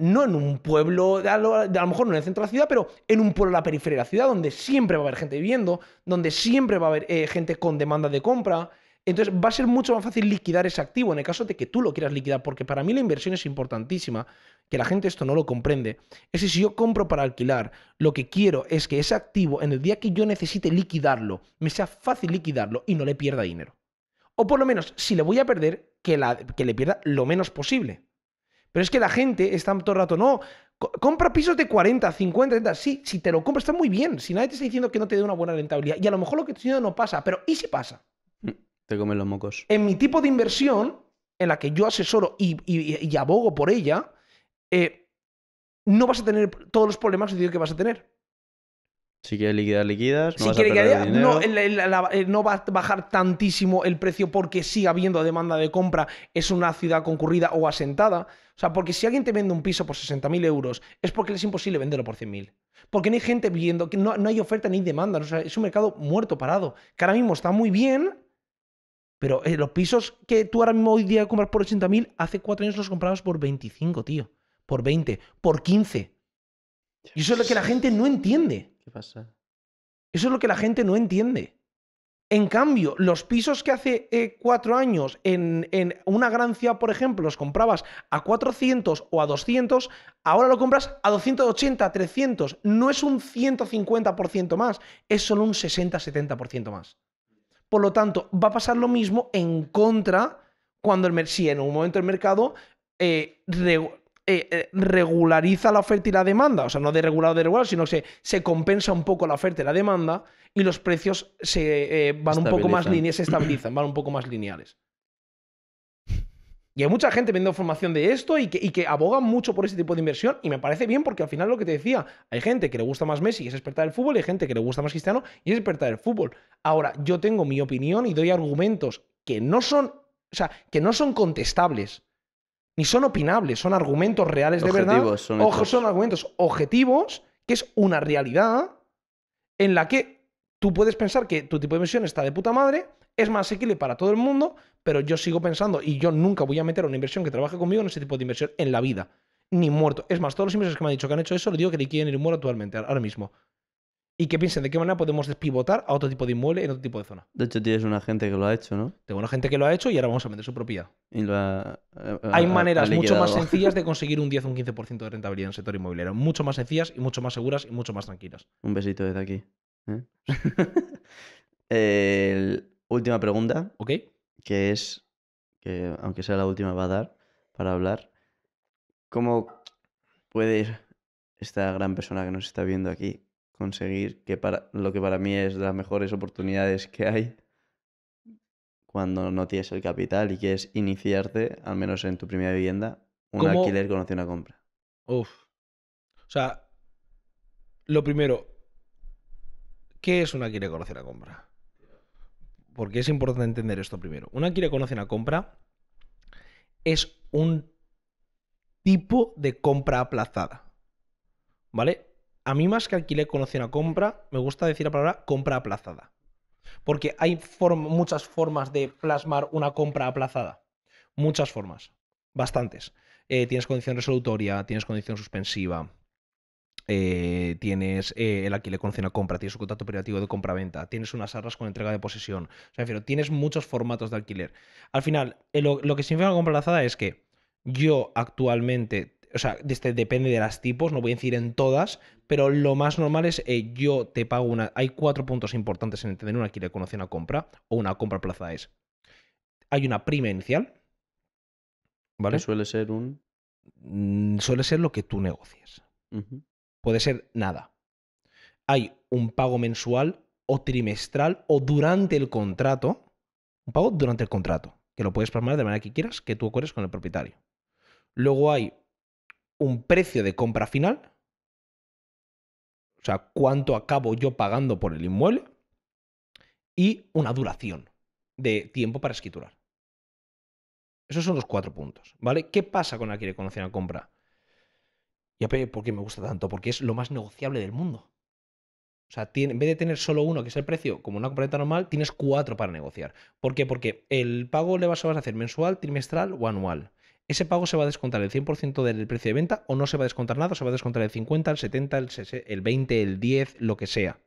S2: no en un pueblo, a lo, mejor no en el centro de la ciudad, pero en un pueblo de la periferia de la ciudad donde siempre va a haber gente viviendo, donde siempre va a haber eh, gente con demanda de compra, entonces va a ser mucho más fácil liquidar ese activo en el caso de que tú lo quieras liquidar, porque para mí la inversión es importantísima, que la gente esto no lo comprende. Es decir, si yo compro para alquilar, lo que quiero es que ese activo, en el día que yo necesite liquidarlo, me sea fácil liquidarlo y no le pierda dinero. O por lo menos, si le voy a perder, que, le pierda lo menos posible. Pero es que la gente está todo el rato, no, compra pisos de 40, 50, 30. Sí, si te lo compras está muy bien. Si nadie te está diciendo que no te dé una buena rentabilidad. Y a lo mejor lo que te estoy diciendo no pasa, pero ¿y si pasa?
S1: Te comen los mocos.
S2: En mi tipo de inversión, en la que yo asesoro y, abogo por ella, eh, no vas a tener todos los problemas que vas a tener.
S1: Si quieres liquidar, liquidas. No si a
S2: eh, no, va a bajar tantísimo el precio porque siga habiendo demanda de compra. Es una ciudad concurrida o asentada. O sea, porque si alguien te vende un piso por 60.000 euros, es porque es imposible venderlo por 100.000. Porque no hay gente viendo, no, no hay oferta ni demanda. O sea, es un mercado muerto, parado. Que ahora mismo está muy bien, pero eh, los pisos que tú ahora mismo hoy día compras por 80.000, hace cuatro años los comprabas por 25, tío. Por 20, por 15. Y eso es lo que la gente no entiende. ¿Qué pasa? Eso es lo que la gente no entiende. En cambio, los pisos que hace eh, cuatro años en, en, una gran por ejemplo, los comprabas a 400 o a 200, ahora lo compras a 280, 300. No es un 150% más, es solo un 60-70% más. Por lo tanto, va a pasar lo mismo en contra cuando el si en un momento el mercado eh, eh, eh, regulariza la oferta y la demanda, o sea, no de regulado de regular, sino que se, compensa un poco la oferta y la demanda y los precios se van un poco más lineales, se estabilizan, van un poco más lineales. Y hay mucha gente vendiendo formación de esto y que, y que abogan mucho por ese tipo de inversión. Y me parece bien porque al final lo que te decía, hay gente que le gusta más Messi y es experta del fútbol, y hay gente que le gusta más Cristiano y es experta del fútbol. Ahora, yo tengo mi opinión y doy argumentos que no son, o sea, que no son contestables, ni son opinables, son argumentos reales de verdad. Son, son argumentos objetivos, que es una realidad en la que tú puedes pensar que tu tipo de inversión está de puta madre, es más asequible para todo el mundo, pero yo sigo pensando y yo nunca voy a meter a una inversión que trabaje conmigo en ese tipo de inversión en la vida. Ni muerto. Es más, todos los inversores que me han dicho que han hecho eso, lo digo que le quieren ir muerto actualmente, ahora mismo. Y que piensen de qué manera podemos despivotar a otro tipo de inmueble en otro tipo de zona.
S1: De hecho, tienes una gente que lo ha hecho, ¿no? Tengo
S2: una gente que lo ha hecho y ahora vamos a meter su propiedad.
S1: Eh, Hay maneras mucho más sencillas
S2: de *laughs* conseguir un 10 o un 15% de rentabilidad en el sector inmobiliario. Mucho más sencillas y mucho más seguras y mucho más tranquilas.
S1: Un besito desde aquí. ¿Eh? *laughs* última pregunta. Que es, que aunque sea la última, va a dar para hablar. ¿Cómo puede esta gran persona que nos está viendo aquí conseguir que para, lo que para mí es de las mejores oportunidades que hay cuando no tienes el capital y quieres iniciarte, al menos en tu primera vivienda, un alquiler conoce una compra?
S2: O sea, lo primero, ¿Qué es una quiere conocer a compra? Porque es importante entender esto primero. Una quiere conoce a compra es un tipo de compra aplazada. ¿Vale? A mí más que alquiler conoce a compra, me gusta decir la palabra compra aplazada. Porque hay muchas formas de plasmar una compra aplazada. Muchas formas. Bastantes. Eh, tienes condición resolutoria, tienes condición suspensiva, eh, tienes eh, el alquiler con a compra, tienes un contrato operativo de compra-venta, tienes unas arras con entrega de posesión. O sea, tienes muchos formatos de alquiler. Al final, eh, lo, que significa una compra plazada es que yo actualmente, o sea, este, depende de las tipos, no voy a decir en todas, pero lo más normal es yo te pago una. Hay cuatro puntos importantes en entender un alquiler con a compra o una compra plazada es. Hay una prima inicial. ¿Vale? suele ser un. Mm, suele ser lo que tú negocies puede ser nada. Hay un pago mensual o trimestral o durante el contrato, un pago durante el contrato, que lo puedes plasmar de manera que quieras, que tú acuerdes con el propietario. Luego hay un precio de compra final, o sea, cuánto acabo yo pagando por el inmueble, y una duración de tiempo para escriturar. Esos son los cuatro puntos, ¿vale? ¿Qué pasa con la que conocer la compra? ¿Y por qué me gusta tanto? Porque es lo más negociable del mundo. O sea, en vez de tener solo uno, que es el precio, como una compra normal, tienes cuatro para negociar. ¿Por qué? Porque el pago le vas a hacer mensual, trimestral o anual. Ese pago se va a descontar el 100% del precio de venta o no se va a descontar nada, se va a descontar el 50, el 70, el, el 20, el 10, lo que sea.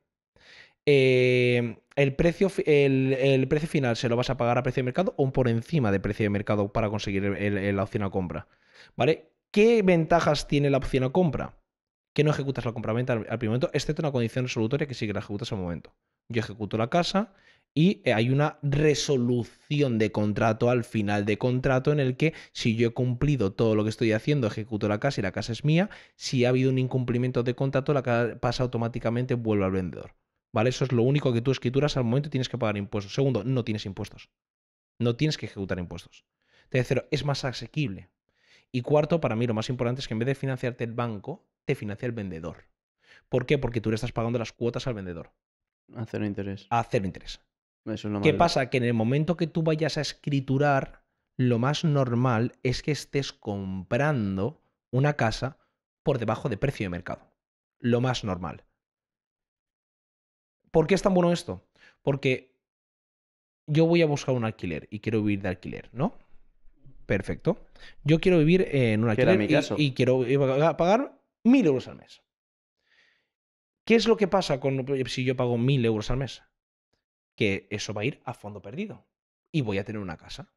S2: Eh, el, precio, el, precio final se lo vas a pagar a precio de mercado o por encima de precio de mercado para conseguir la opción a compra. ¿Vale? ¿Qué ventajas tiene la opción a compra? Que no ejecutas la compra al, al primer momento, excepto una condición resolutoria que sí que la ejecutas al momento. Yo ejecuto la casa y eh, hay una resolución de contrato al final de contrato en el que si yo he cumplido todo lo que estoy haciendo, ejecuto la casa y la casa es mía, si ha habido un incumplimiento de contrato, la casa pasa automáticamente, vuelve al vendedor. ¿Vale? Eso es lo único que tú escrituras al momento tienes que pagar impuestos. Segundo, no tienes impuestos. No tienes que ejecutar impuestos. Tercero, es más asequible. Y cuarto, para mí lo más importante es que en vez de financiarte el banco, te financia el vendedor. ¿Por qué? Porque tú le estás pagando las cuotas al vendedor. A cero interés. A cero interés.
S1: Eso es lo ¿Qué pasa?
S2: Que en el momento que tú vayas a escriturar, lo más normal es que estés comprando una casa por debajo de precio de mercado. Lo más normal. ¿Por qué es tan bueno esto? Porque yo voy a buscar un alquiler y quiero vivir de alquiler, ¿no? perfecto. Yo quiero vivir en una casa Y, quiero pagar mil euros al mes. ¿Qué es lo que pasa con, si yo pago mil euros al mes? Que eso va a ir a fondo perdido y voy a tener una casa.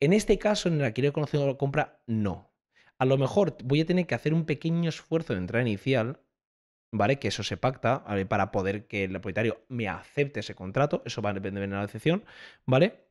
S2: En este caso, en el alquiler conocido la compra, no. A lo mejor voy a tener que hacer un pequeño esfuerzo de entrada inicial, ¿vale? Que eso se pacta, Para poder que el propietario me acepte ese contrato, eso va a depender de la excepción, ¿vale?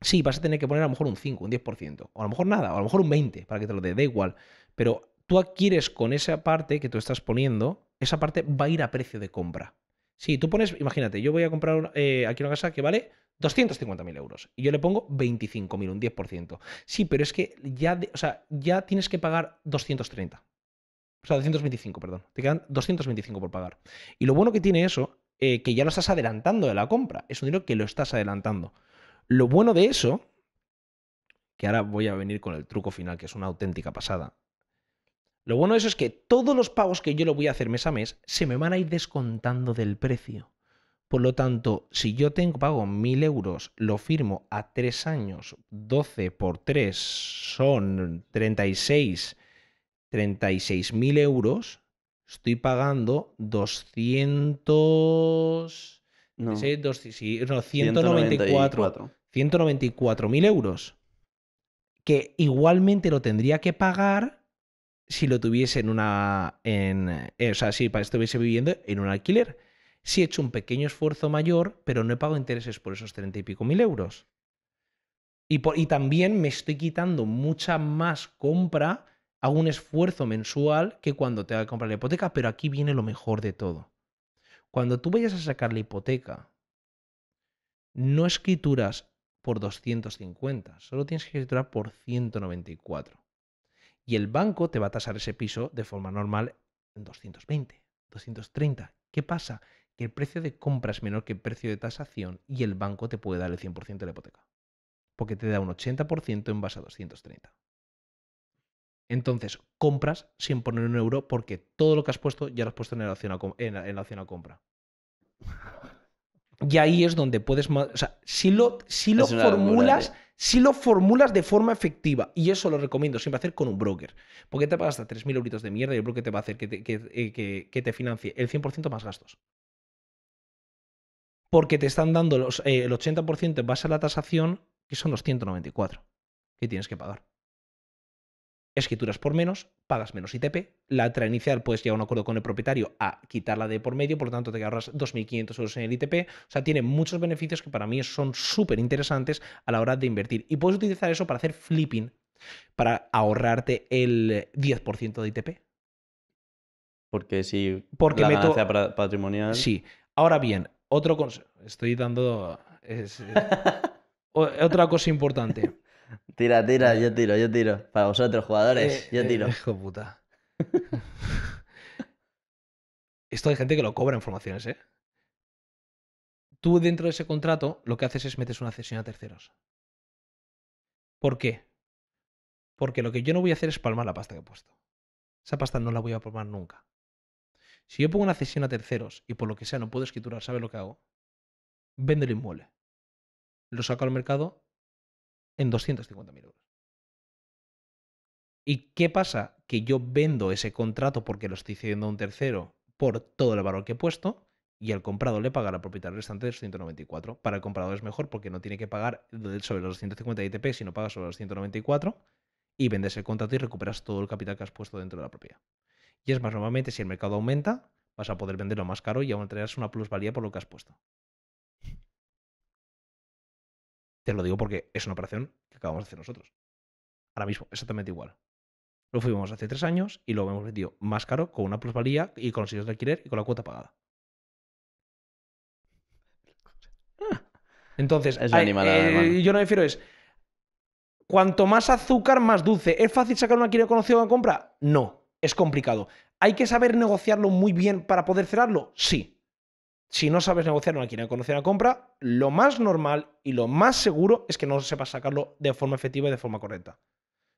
S2: sí, vas a tener que poner a lo mejor un 5, un 10%, o a lo mejor nada, o a lo mejor un 20 para que te lo dé, da igual. Pero tú adquieres con esa parte que tú estás poniendo, esa parte va a ir a precio de compra. Si sí, tú pones, imagínate, yo voy a comprar eh, aquí una casa que vale 250.000 euros y yo le pongo 25.000, un 10%. Sí, pero es que ya, sea, ya tienes que pagar 230. O sea, 225, perdón. Te quedan 225 por pagar. Y lo bueno que tiene eso, eh, que ya lo estás adelantando de la compra. Es un dinero que lo estás adelantando. Lo bueno de eso, que ahora voy a venir con el truco final, que es una auténtica pasada. Lo bueno de eso es que todos los pagos que yo lo voy a hacer mes a mes se me van a ir descontando del precio. Por lo tanto, si yo tengo, pago 1.000 euros, lo firmo a tres años, 12 por 3 son 36, 36.000 euros, estoy pagando 200... No, no, 194. 194.000 euros, que igualmente lo tendría que pagar si lo tuviese en una. En, eh, o sea, si estuviese viviendo en un alquiler. Si he hecho un pequeño esfuerzo mayor, pero no he pagado intereses por esos 30 y pico mil euros. Y, y también me estoy quitando mucha más compra, a un esfuerzo mensual que cuando te te a comprar la hipoteca, pero aquí viene lo mejor de todo. Cuando tú vayas a sacar la hipoteca, no escrituras por 250, solo tienes que escriturar por 194. Y el banco te va a tasar ese piso de forma normal en 220, 230. ¿Qué pasa? Que el precio de compra es menor que el precio de tasación y el banco te puede dar el 100% de la hipoteca, porque te da un 80% en base a 230. Entonces, compras sin poner un euro porque todo lo que has puesto ya lo has puesto en la en en la opción a compra. Y ahí es donde puedes. O sea, si lo, si lo formulas. Eh. Si lo formulas de forma efectiva, y eso lo recomiendo siempre hacer con un broker, porque te pagas hasta 3.000 euros de mierda y el broker te va a hacer que te, eh, financie el 100% más gastos. Porque te están dando los, eh, el 80% en base a la tasación, que son los 194 que tienes que pagar escrituras por menos, pagas menos ITP, la letra inicial puedes llegar a un acuerdo con el propietario a quitarla de por medio, por lo tanto te ahorras 2.500 euros en el ITP, o sea, tiene muchos beneficios que para mí son súper interesantes a la hora de invertir y puedes utilizar eso para hacer flipping, para ahorrarte el 10% de ITP. Porque si Porque la ganancia patrimonial... Sí. Ahora bien, otro consejo... Estoy dando... *laughs* Otra cosa importante. Tira, tira,
S1: eh, yo tiro, yo tiro. Para vosotros, jugadores, eh, yo eh, tiro. hijo de puta. *laughs* *laughs*
S2: Esto hay gente que lo cobra en formaciones, ¿eh? Tú dentro de ese contrato lo que haces es metes una cesión a terceros. ¿Por qué? Porque lo que yo no voy a hacer es palmar la pasta que he puesto. Esa pasta no la voy a palmar nunca. Si yo pongo una cesión a terceros y por lo que sea no puedo escriturar, ¿sabe lo que hago? Vende el inmueble. Lo saco al mercado en 250.000 euros. ¿Y qué pasa? Que yo vendo ese contrato porque lo estoy cediendo a un tercero por todo el valor que he puesto y el comprador le paga la propietario restante de 294. Para el comprador es mejor porque no tiene que pagar sobre los 250 ITP, sino paga sobre los 194 y vendes el contrato y recuperas todo el capital que has puesto dentro de la propiedad. Y es más, normalmente si el mercado aumenta, vas a poder venderlo más caro y aún traerás una plusvalía por lo que has puesto. Te lo digo porque es una operación que acabamos de hacer nosotros. Ahora mismo, exactamente igual. Lo fuimos hace tres años y lo hemos vendido más caro con una plusvalía y con los sitios de alquiler y con la cuota pagada. *laughs* Entonces, eh, yo no refiero es cuanto más azúcar, más dulce. ¿Es fácil sacar un alquiler conocido a compra? No, es complicado. ¿Hay que saber negociarlo muy bien para poder cerrarlo? Sí si no sabes negociar una quieren conocer una compra, lo más normal y lo más seguro es que no sepas sacarlo de forma efectiva y de forma correcta.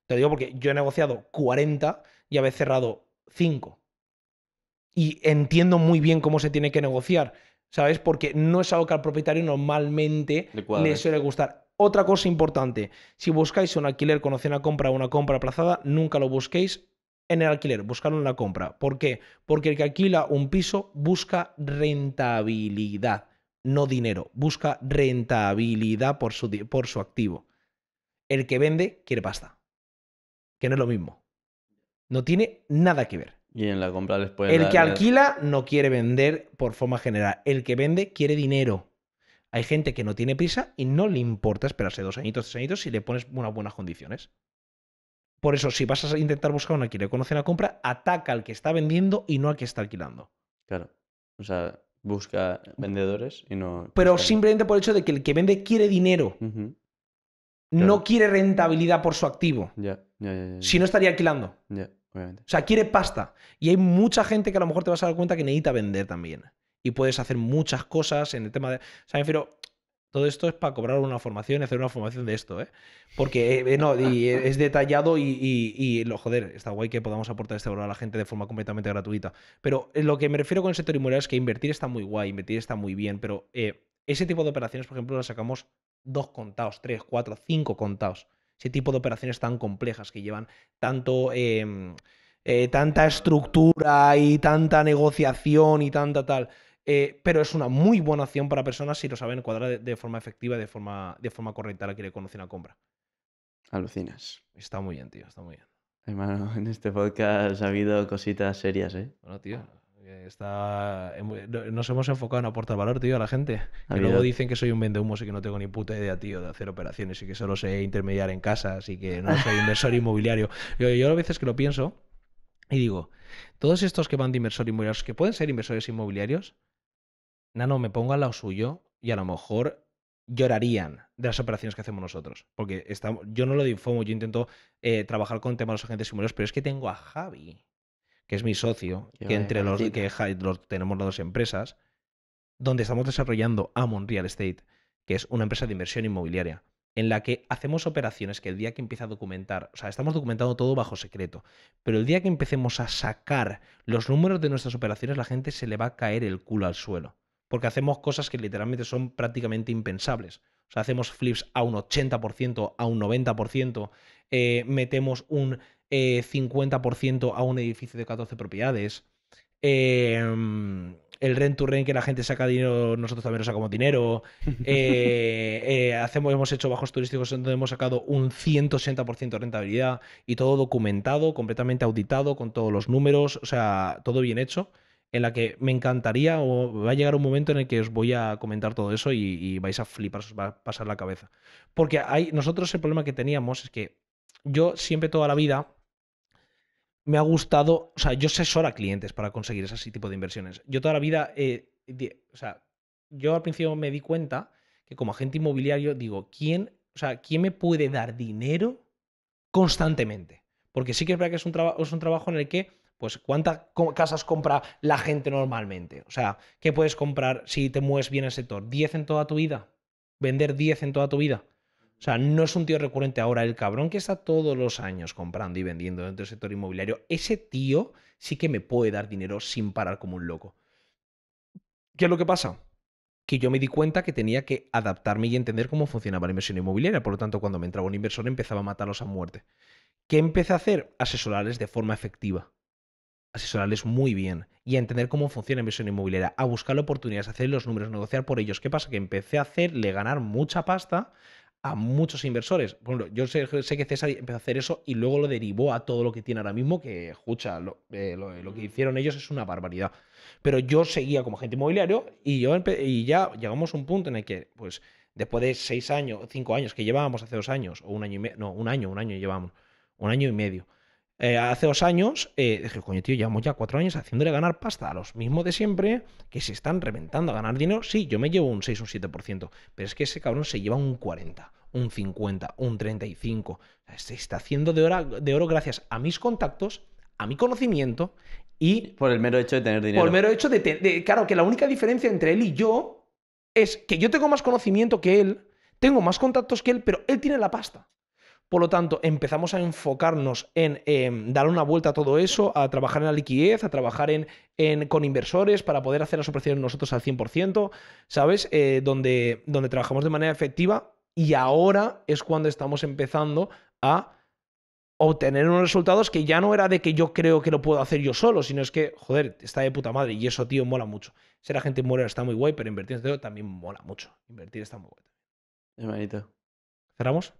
S2: Te digo porque yo he negociado 40 y habéis cerrado 5. Y entiendo muy bien cómo se tiene que negociar, ¿sabes? Porque no es algo que al propietario normalmente le suele gustar. Otra cosa importante, si buscáis un alquiler con opción a compra o una compra aplazada, nunca lo busquéis en el alquiler, buscarlo en la compra. ¿Por qué? Porque el que alquila un piso busca rentabilidad, no dinero, busca rentabilidad por su, por su activo. El que vende quiere pasta, que no es lo mismo. No tiene nada que ver.
S1: Y en la compra les El que alquila
S2: no quiere vender por forma general. El que vende quiere dinero. Hay gente que no tiene prisa y no le importa esperarse dos añitos, tres añitos si le pones unas buenas condiciones. Por eso, si vas a intentar buscar un alquiler le una compra, ataca al que está vendiendo y no al que está alquilando.
S1: Claro. O sea, busca vendedores y no.
S2: Pero simplemente por el hecho de que el que vende quiere dinero. No quiere rentabilidad por su activo. Ya, ya, ya, Si no estaría alquilando.
S1: Ya, obviamente. O
S2: sea, quiere pasta. Y hay mucha gente que a lo mejor te vas a dar cuenta que necesita vender también. Y puedes hacer muchas cosas en el tema de. O sea, me refiero, todo esto es para cobrar una formación y hacer una formación de esto, ¿eh? Porque eh, eh, no, es detallado y, y, joder, está guay que podamos aportar este valor a la gente de forma completamente gratuita. Pero lo que me refiero con el sector inmobiliario es que invertir está muy guay, invertir está muy bien, pero eh, ese tipo de operaciones, por ejemplo, las sacamos dos contados, tres, cuatro, cinco contados. Ese tipo de operaciones tan complejas que llevan tanto... Em, tanta estructura y tanta negociación y tanta tal. Eh, pero es una muy buena opción para personas si lo saben cuadrar de, forma efectiva de forma, de forma correcta la que le conocen a compra.
S1: Alucinas.
S2: Está muy bien, tío, está muy bien.
S1: Hermano, en este podcast ha habido cositas serias, ¿eh?
S2: Bueno, tío, eh, Está... Nos hemos enfocado en aportar valor, tío, a la gente. Y luego dicen que soy un vendehumos y que no tengo ni puta idea, tío, de hacer operaciones y que solo sé intermediar en casas y que no *laughs* soy inversor inmobiliario. Yo, yo a veces que lo pienso y digo, todos estos que van de inversor inmobiliario que pueden ser inversores inmobiliarios, no me pongo al lado suyo y a lo mejor llorarían de las operaciones que hacemos nosotros. Porque estamos, yo no lo difumo, yo intento eh, trabajar con temas de los agentes inmobiliarios, pero es que tengo a Javi, que es mi socio, que entre los que tenemos las dos empresas, donde estamos desarrollando Amon Real Estate, que es una empresa de inversión inmobiliaria, en la que hacemos operaciones que el día que empieza a documentar, o sea, estamos documentando todo bajo secreto, pero el día que empecemos a sacar los números de nuestras operaciones, la gente se le va a caer el culo al suelo porque hacemos cosas que literalmente son prácticamente impensables. O sea, hacemos flips a un 80%, a un 90%, eh, metemos un 50% eh, a un edificio de 14 propiedades. Eh, el rent to rent que la gente saca dinero, nosotros también lo sacamos dinero. *laughs* hacemos, hemos hecho bajos turísticos donde hemos sacado un 180% de rentabilidad y todo documentado, completamente auditado, con todos los números, o sea, todo bien hecho en la que me encantaría o va a llegar un momento en el que os voy a comentar todo eso y, vais a flipar, os va a pasar la cabeza. Porque hay, nosotros el problema que teníamos es que yo siempre toda la vida me ha gustado, o sea, yo asesoro a clientes para conseguir ese tipo de inversiones. Yo toda la vida, o sea, yo al principio me di cuenta que como agente inmobiliario digo, ¿quién, o sea, ¿quién me puede dar dinero constantemente? Porque sí que es verdad que es un, es un trabajo en el que pues ¿cuántas casas compra la gente normalmente? O sea, ¿qué puedes comprar si te mueves bien el sector? ¿10 en toda tu vida? ¿Vender 10 en toda tu vida? O sea, no es un tío recurrente ahora. El cabrón que está todos los años comprando y vendiendo dentro del sector inmobiliario, ese tío sí que me puede dar dinero sin parar como un loco. ¿Qué es lo que pasa? que yo me di cuenta que tenía que adaptarme y entender cómo funcionaba la inversión inmobiliaria. Por lo tanto, cuando me entraba un inversor empezaba a matarlos a muerte. ¿Qué empecé a hacer? Asesorarles de forma efectiva asesorarles muy bien y a entender cómo funciona inversión inmobiliaria, a buscar oportunidades, a hacer los números, negociar por ellos. ¿Qué pasa? Que empecé a hacerle ganar mucha pasta a muchos inversores. Bueno, yo sé, que César empezó a hacer eso y luego lo derivó a todo lo que tiene ahora mismo, que, escucha, eh, eh, lo, que mm. hicieron ellos es una barbaridad. Pero yo seguía como agente inmobiliario y, yo y ya llegamos a un punto en el que, pues, después de seis años, cinco años que llevábamos hace dos años, o un año y medio, no, un año, un año llevamos, un año y medio eh, hace dos años, eh, dije, coño, tío, llevamos ya cuatro años haciéndole ganar pasta a los mismos de siempre, que se están reventando a ganar dinero. Sí, yo me llevo un 6 o un 7%, pero es que ese cabrón se lleva un 40, un 50, un 35. Se está haciendo de oro, de oro gracias a mis contactos, a mi conocimiento y... Por el mero hecho de tener dinero. Por el mero hecho de, tener... Claro, que la única diferencia entre él y yo es que yo tengo más conocimiento que él, tengo más contactos que él, pero él tiene la pasta. Por lo tanto, empezamos a enfocarnos en em, dar una vuelta a todo eso, a trabajar en la liquidez, a trabajar en, con inversores para poder hacer las operaciones nosotros al 100%, ¿sabes? Eh, donde, donde trabajamos de manera efectiva y ahora es cuando estamos empezando a obtener unos resultados que ya no era de que yo creo que lo puedo hacer yo solo, sino es que, joder, está de puta madre y eso, tío, mola mucho. Ser agente inmobiliario está muy guay, pero invertir en también mola mucho. Invertir está muy guay. Hermanito. ¿Cerramos?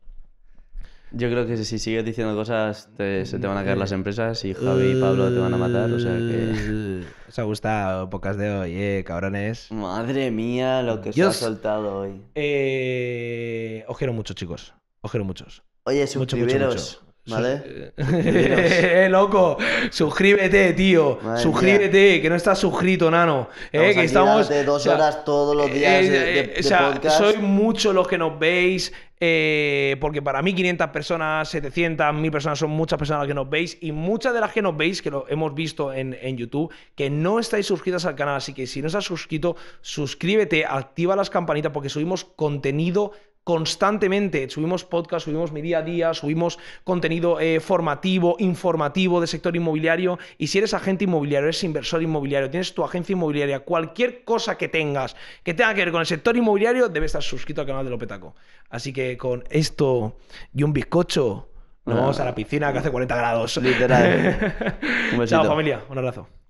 S1: Yo creo que si sigues diciendo cosas, se te van a caer las empresas y Javi y Pablo te van a matar. O sea que.
S2: Os ha gustado pocas de hoy, eh, cabrones. Madre mía, lo que os ha soltado hoy. Eh... Os mucho, chicos. ojero muchos. Oye, suscribiros. Mucho, mucho, mucho. ¿Vale?
S1: *laughs* eh,
S2: loco, suscríbete, tío. suscríbete, que no estás suscrito, nano. Eh, estamos. De dos horas
S1: todos los días. Eh, eh, de, o sea, soy
S2: mucho los que nos veis. porque para mí 500 personas, 700, 1000 personas son muchas personas las que nos veis y muchas de las que nos veis, que lo hemos visto en, en YouTube, que no estáis suscritas al canal. Así que si no estás suscrito, suscríbete, activa las campanitas porque subimos contenido constantemente. Subimos podcast, subimos mi día a día, subimos contenido eh, formativo, informativo de sector inmobiliario. Y si eres agente inmobiliario, eres inversor inmobiliario, tienes tu agencia inmobiliaria, cualquier cosa que tengas que tenga que ver con el sector inmobiliario, debes estar suscrito al canal de Lopetaco. Así que con esto y un bizcocho, nos vamos a la piscina que hace 40 grados. Literal. *laughs* Chao, familia. Un abrazo.